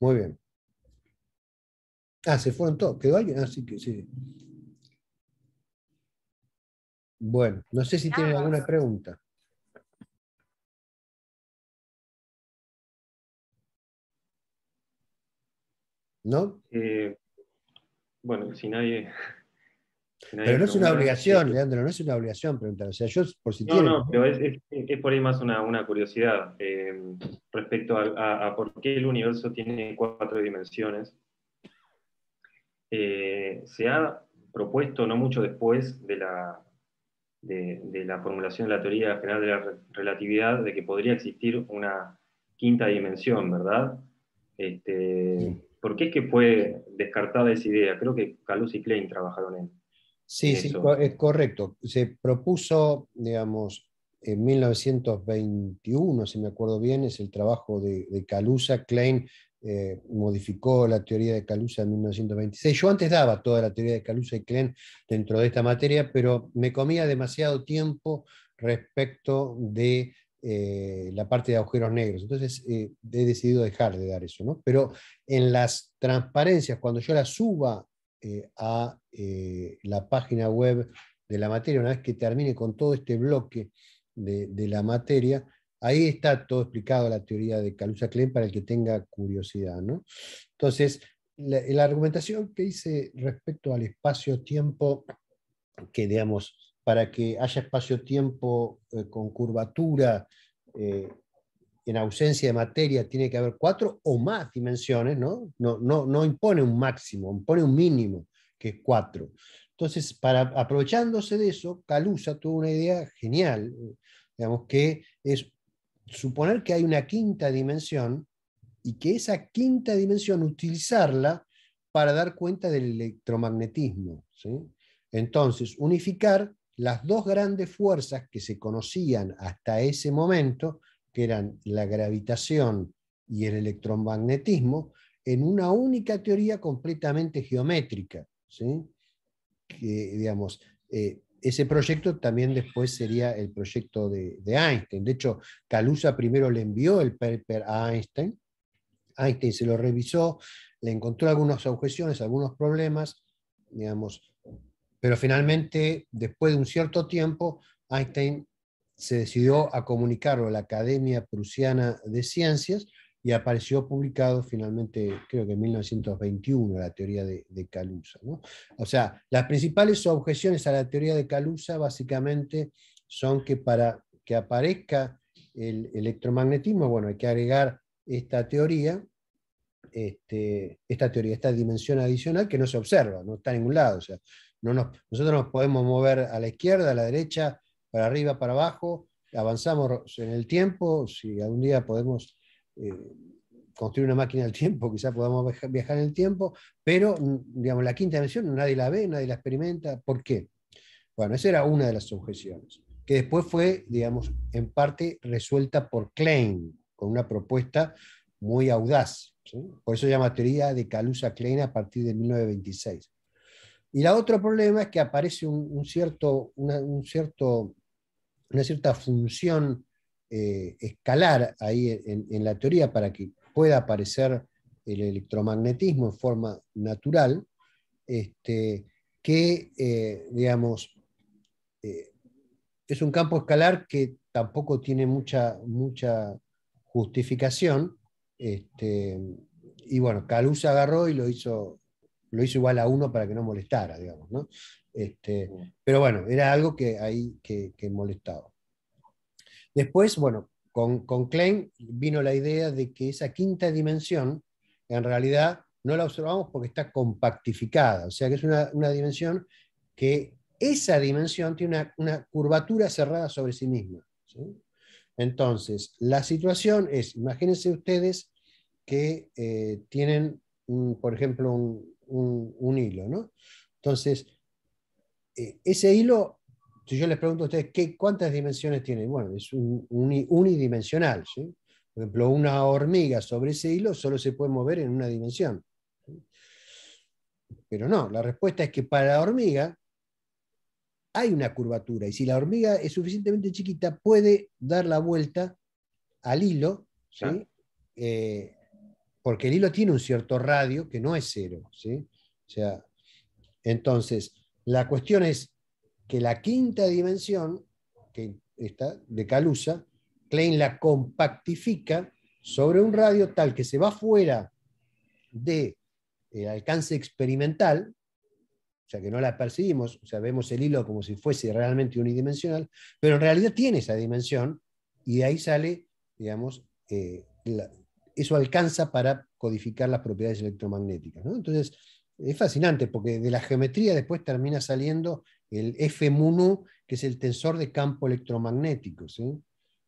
Muy bien. Ah, se fueron todos. ¿Quedó alguien? Así ah, que sí. Bueno, no sé si tienen alguna pregunta. ¿No?
Eh, bueno, si nadie, pero no es una obligación,
Leandro, no es una obligación preguntar. O sea, yo por No, no, pero es,
por ahí más una, curiosidad eh, respecto a, por qué el universo tiene cuatro dimensiones. Eh, se ha propuesto no mucho después de la, de, la formulación de la teoría general de la relatividad, de que podría existir una quinta dimensión, ¿verdad? Este, ¿Por qué es que fue descartada esa idea? Creo que Calusa y Klein trabajaron en
Sí, sí, es correcto. Se propuso, digamos, en 1921, si me acuerdo bien, es el trabajo de, de Calusa, Klein eh, modificó la teoría de Calusa en 1926. Yo antes daba toda la teoría de Calusa y Klein dentro de esta materia, pero me comía demasiado tiempo respecto de eh, la parte de agujeros negros. Entonces eh, he decidido dejar de dar eso, ¿no? Pero en las transparencias, cuando yo las suba a la página web de la materia, una vez que termine con todo este bloque de la materia, Ahí está todo explicado la teoría de Calusa Klein para el que tenga curiosidad. ¿no? Entonces, la, argumentación que hice respecto al espacio-tiempo, que digamos, para que haya espacio-tiempo eh, con curvatura, eh, en ausencia de materia, tiene que haber cuatro o más dimensiones, ¿no? No, no, no impone un máximo, impone un mínimo, que es cuatro. Entonces, para, aprovechándose de eso, Calusa tuvo una idea genial, eh, digamos, que es suponer que hay una quinta dimensión y que esa quinta dimensión utilizarla para dar cuenta del electromagnetismo. Entonces, unificar las dos grandes fuerzas que se conocían hasta ese momento, que eran la gravitación y el electromagnetismo, en una única teoría completamente geométrica. Que, digamos, eh, ese proyecto también después sería el proyecto de, Einstein. De hecho, Calusa primero le envió el paper a Einstein. Einstein se lo revisó, le encontró algunas objeciones, algunos problemas, digamos, pero finalmente, después de un cierto tiempo, Einstein se decidió a comunicarlo a la Academia Prusiana de Ciencias y apareció publicado finalmente, creo que en 1921, la teoría de, Calusa. O sea, las principales objeciones a la teoría de Calusa básicamente son que para que aparezca el electromagnetismo, bueno, hay que agregar esta teoría, este, esta teoría, esta dimensión adicional que no se observa, no está en ningún lado. O sea, no nosotros nos podemos mover a la izquierda, a la derecha, para arriba, para abajo, avanzamos en el tiempo, si algún día podemos eh, construir una máquina del tiempo, quizás podamos viajar en el tiempo, pero mm, digamos, la quinta dimensión nadie la ve, nadie la experimenta. ¿Por qué? Bueno, esa era una de las objeciones, que después fue, digamos, en parte resuelta por Klein, con una propuesta muy audaz. Por eso se llama teoría de Calusa-Klein a partir de 1926. Y la otro problema es que aparece un, cierto, una cierta función eh, escalar ahí en, la teoría para que pueda aparecer el electromagnetismo en forma natural, este, que, eh, digamos, eh, es un campo escalar que tampoco tiene mucha, mucha justificación. Este, y bueno, se agarró y lo hizo, lo hizo igual a uno para que no molestara, digamos, este, pero bueno, era algo que ahí que molestaba. Después, bueno, con, Klein vino la idea de que esa quinta dimensión, en realidad, no la observamos porque está compactificada, o sea que es una, dimensión que esa dimensión tiene una, curvatura cerrada sobre sí misma. Entonces, la situación es, imagínense ustedes que eh, tienen, por ejemplo, un, hilo, ¿no? Entonces, eh, ese hilo si yo les pregunto a ustedes ¿qué, cuántas dimensiones tiene, bueno, es un, unidimensional. Por ejemplo, una hormiga sobre ese hilo solo se puede mover en una dimensión. Pero no, la respuesta es que para la hormiga hay una curvatura y si la hormiga es suficientemente chiquita puede dar la vuelta al hilo, ¿sí? Eh, porque el hilo tiene un cierto radio que no es cero. ¿sí? O sea, entonces, la cuestión es, que la quinta dimensión, que está de Calusa, Klein la compactifica sobre un radio tal que se va fuera del eh, alcance experimental, o sea que no la percibimos, o sea, vemos el hilo como si fuese realmente unidimensional, pero en realidad tiene esa dimensión y de ahí sale, digamos, eh, eso alcanza para codificar las propiedades electromagnéticas. Entonces, es fascinante porque de la geometría después termina saliendo el f que es el tensor de campo electromagnético.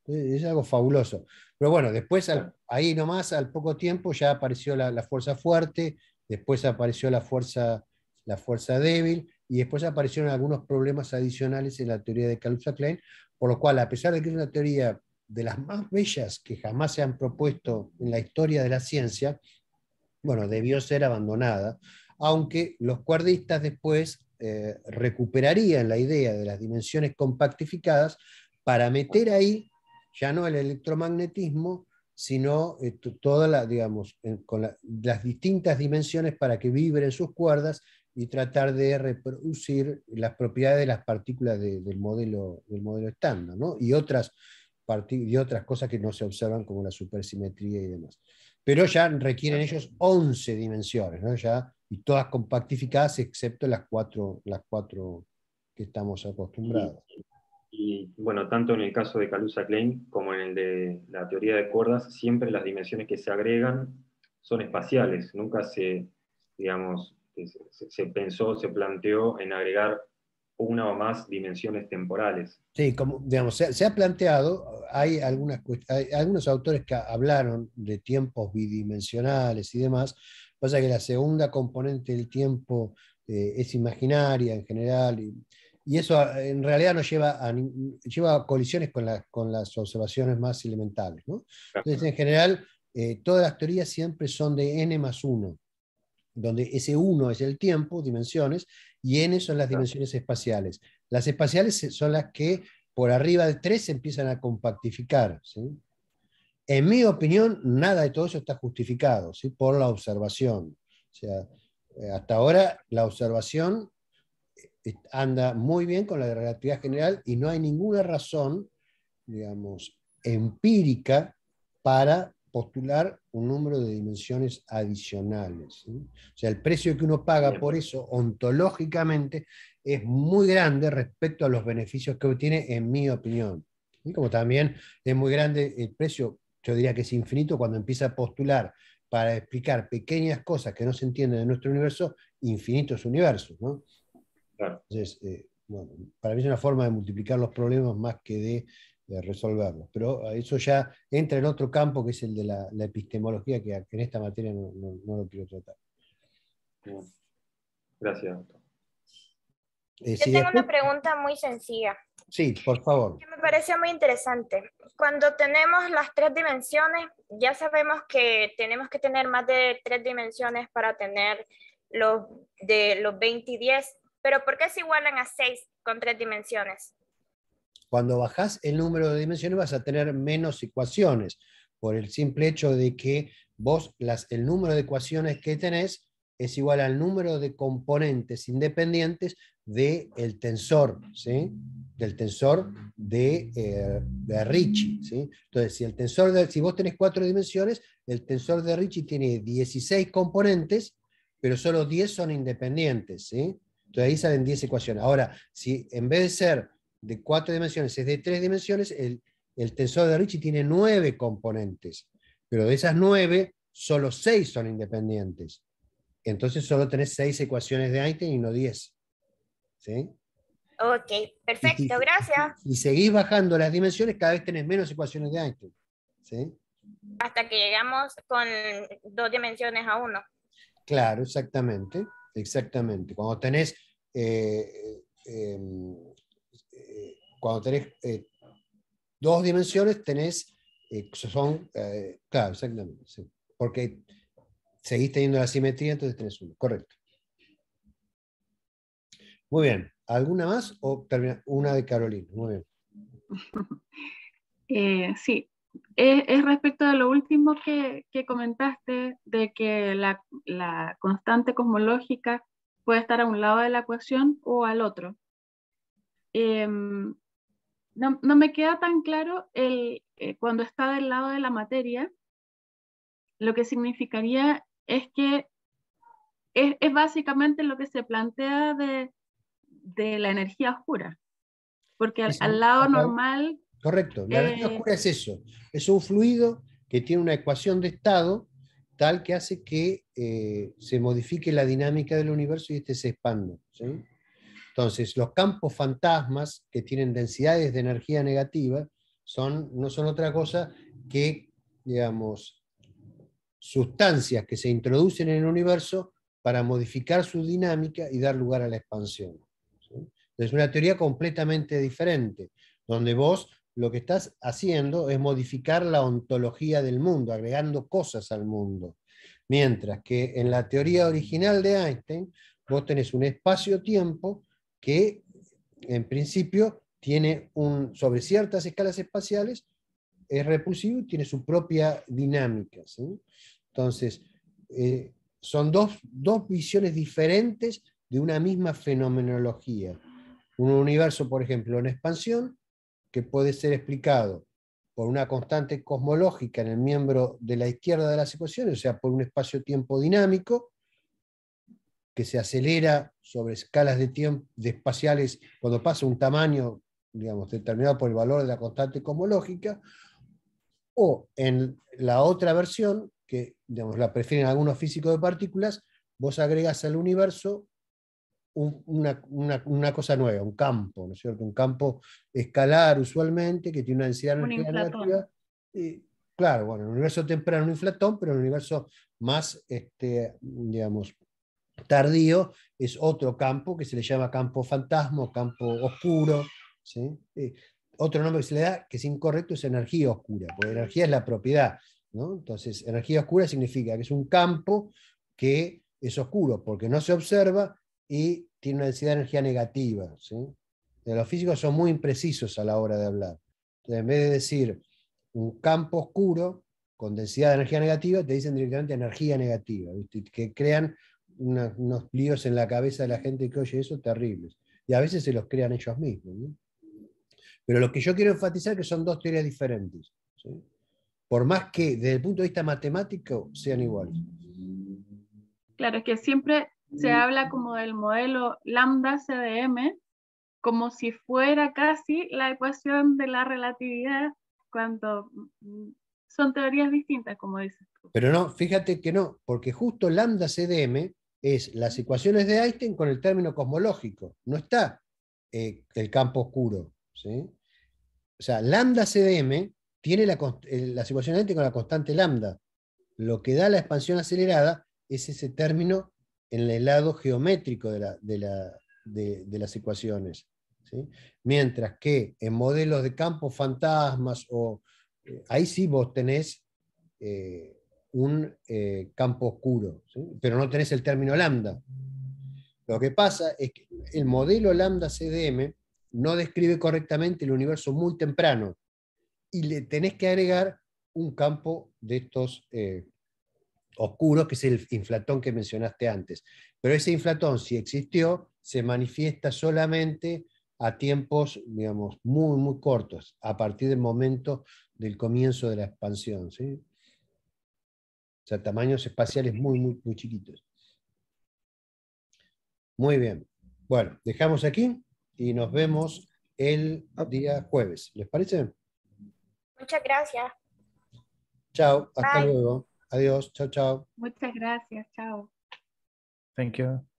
Es algo fabuloso. Pero bueno, después, ahí nomás, al poco tiempo, ya apareció la, fuerza fuerte, después apareció la fuerza, la fuerza débil, y después aparecieron algunos problemas adicionales en la teoría de Kaluza-Klein, por lo cual, a pesar de que es una teoría de las más bellas que jamás se han propuesto en la historia de la ciencia, bueno, debió ser abandonada, aunque los cuerdistas después eh, recuperarían la idea de las dimensiones compactificadas para meter ahí ya no el electromagnetismo, sino eh, todas las, las distintas dimensiones para que vibren sus cuerdas y tratar de reproducir las propiedades de las partículas del, modelo, del modelo estándar, y, otras y otras cosas que no se observan como la supersimetría y demás. Pero ya requieren ellos 11 dimensiones, ¿no? ya y todas compactificadas excepto las cuatro, las cuatro que estamos acostumbrados.
Y, bueno, tanto en el caso de Calusa-Klein como en el de la teoría de cuerdas, siempre las dimensiones que se agregan son espaciales, nunca se, digamos, se, se pensó, se planteó en agregar una o más dimensiones temporales.
Sí, como, se, ha planteado, hay, algunas, hay algunos autores que hablaron de tiempos bidimensionales y demás, Pasa que la segunda componente del tiempo eh, es imaginaria en general, y, eso eh, en realidad nos lleva a, colisiones con, con las observaciones más elementales. Entonces, en general, eh, todas las teorías siempre son de n más 1, donde ese 1 es el tiempo, dimensiones, y n son las dimensiones espaciales. Las espaciales son las que por arriba de 3 empiezan a compactificar. ¿sí? En mi opinión, nada de todo eso está justificado ¿sí? por la observación. O sea, eh, hasta ahora la observación eh, anda muy bien con la relatividad general y no hay ninguna razón, digamos, empírica para postular un número de dimensiones adicionales. O sea, el precio que uno paga por eso ontológicamente es muy grande respecto a los beneficios que obtiene, en mi opinión. Y como también es muy grande el precio yo diría que es infinito cuando empieza a postular para explicar pequeñas cosas que no se entienden de nuestro universo, infinitos universos. ¿no? Entonces, eh, bueno, para mí es una forma de multiplicar los problemas más que de, resolverlos. Pero eso ya entra en otro campo que es el de la, epistemología, que en esta materia no, no lo quiero tratar. Gracias, doctor. Eh, Yo tengo una
pregunta muy sencilla.
Sí, por favor. Que
me parece muy interesante. Cuando tenemos las tres dimensiones, ya sabemos que tenemos que tener más de tres dimensiones para tener los, de los 20 y 10, pero ¿por qué se igualan a 6 con tres dimensiones?
Cuando bajas el número de dimensiones vas a tener menos ecuaciones, por el simple hecho de que vos las, el número de ecuaciones que tenés es igual al número de componentes independientes del el tensor, ¿sí? del tensor eh, de, Ricci. ¿sí? Entonces, si, el tensor de, si vos tenés cuatro dimensiones, el tensor de Ricci tiene 16 componentes, pero solo 10 son independientes. ¿sí? Entonces ahí salen 10 ecuaciones. Ahora, si en vez de ser de cuatro dimensiones es de tres dimensiones, el, el tensor de Ricci tiene nueve componentes, pero de esas nueve, solo seis son independientes entonces solo tenés seis ecuaciones de Einstein y no diez.
Ok, perfecto, gracias.
Y, seguís bajando las dimensiones, cada vez tenés menos ecuaciones de Einstein.
Hasta que llegamos con dos dimensiones a uno.
Claro, exactamente, exactamente. Cuando tenés, eh, eh, em, eh, cuando tenés dos dimensiones, tenés, son, claro, exactamente, porque seguís teniendo la simetría, entonces tenés uno. Correcto. Muy bien. ¿Alguna más o Una de Carolina. Muy bien.
Eh, sí. Es, respecto a lo último que, comentaste, de que la, constante cosmológica puede estar a un lado de la ecuación o al otro. Em, no, me queda tan claro el, eh, cuando está del lado de la materia, lo que significaría es que es, básicamente lo que se plantea de, la energía oscura,
porque al, lado normal... Correcto, la energía eh, oscura es eso, es un fluido que tiene una ecuación de estado tal que hace que eh, se modifique la dinámica del universo y este se expanda. Entonces, los campos fantasmas que tienen densidades de energía negativa son, no son otra cosa que, digamos, sustancias que se introducen en el universo para modificar su dinámica y dar lugar a la expansión. Es una teoría completamente diferente, donde vos lo que estás haciendo es modificar la ontología del mundo, agregando cosas al mundo. Mientras que en la teoría original de Einstein, vos tenés un espacio-tiempo que en principio tiene un, sobre ciertas escalas espaciales es repulsivo y tiene su propia dinámica. Entonces, eh, son dos, dos, visiones diferentes de una misma fenomenología. Un universo, por ejemplo, en expansión, que puede ser explicado por una constante cosmológica en el miembro de la izquierda de las ecuaciones, o sea, por un espacio-tiempo dinámico que se acelera sobre escalas de tiempo de espaciales cuando pasa un tamaño digamos, determinado por el valor de la constante cosmológica, o en la otra versión, que digamos, la prefieren algunos físicos de partículas, vos agregas al universo una, cosa nueva, un campo, ¿no es cierto? Un campo escalar usualmente, que tiene una densidad un claro, bueno, el universo temprano un inflatón, pero el universo más, este, digamos, tardío es otro campo que se le llama campo fantasma, campo oscuro. ¿sí? Eh, otro nombre que se le da, que es incorrecto, es energía oscura, porque energía es la propiedad. ¿no? Entonces, energía oscura significa que es un campo que es oscuro, porque no se observa y tiene una densidad de energía negativa. ¿sí? Los físicos son muy imprecisos a la hora de hablar. Entonces, en vez de decir un campo oscuro con densidad de energía negativa, te dicen directamente energía negativa, que crean unos líos en la cabeza de la gente que oye eso terribles. Y a veces se los crean ellos mismos. ¿no? Pero lo que yo quiero enfatizar es que son dos teorías diferentes. Por más que desde el punto de vista matemático sean iguales.
Claro, es que siempre se mm. habla como del modelo lambda CDM, como si fuera casi la ecuación de la relatividad, cuando mm, son teorías distintas, como dices
tú. Pero no, fíjate que no, porque justo lambda CDM es las ecuaciones de Einstein con el término cosmológico, no está eh, el campo oscuro. O sea, lambda CDM tiene la, eh, la ecuación con la constante lambda. Lo que da la expansión acelerada es ese término en el lado geométrico de, la, de, las ecuaciones. Mientras que en modelos de campos fantasmas, o, eh, ahí sí vos tenés eh, un campo oscuro, pero no tenés el término lambda. Lo que pasa es que el modelo lambda CDM no describe correctamente el universo muy temprano y le tenés que agregar un campo de estos eh, oscuros, que es el inflatón que mencionaste antes. Pero ese inflatón, si existió, se manifiesta solamente a tiempos, digamos, muy, muy cortos, a partir del momento del comienzo de la expansión. O sea, tamaños espaciales muy, muy, muy chiquitos. Muy bien. Bueno, dejamos aquí y nos vemos el ah. día jueves. ¿Les parece?
Muchas gracias.
Chao, hasta luego. Adiós, chao, chao.
Muchas gracias, chao.
Thank you.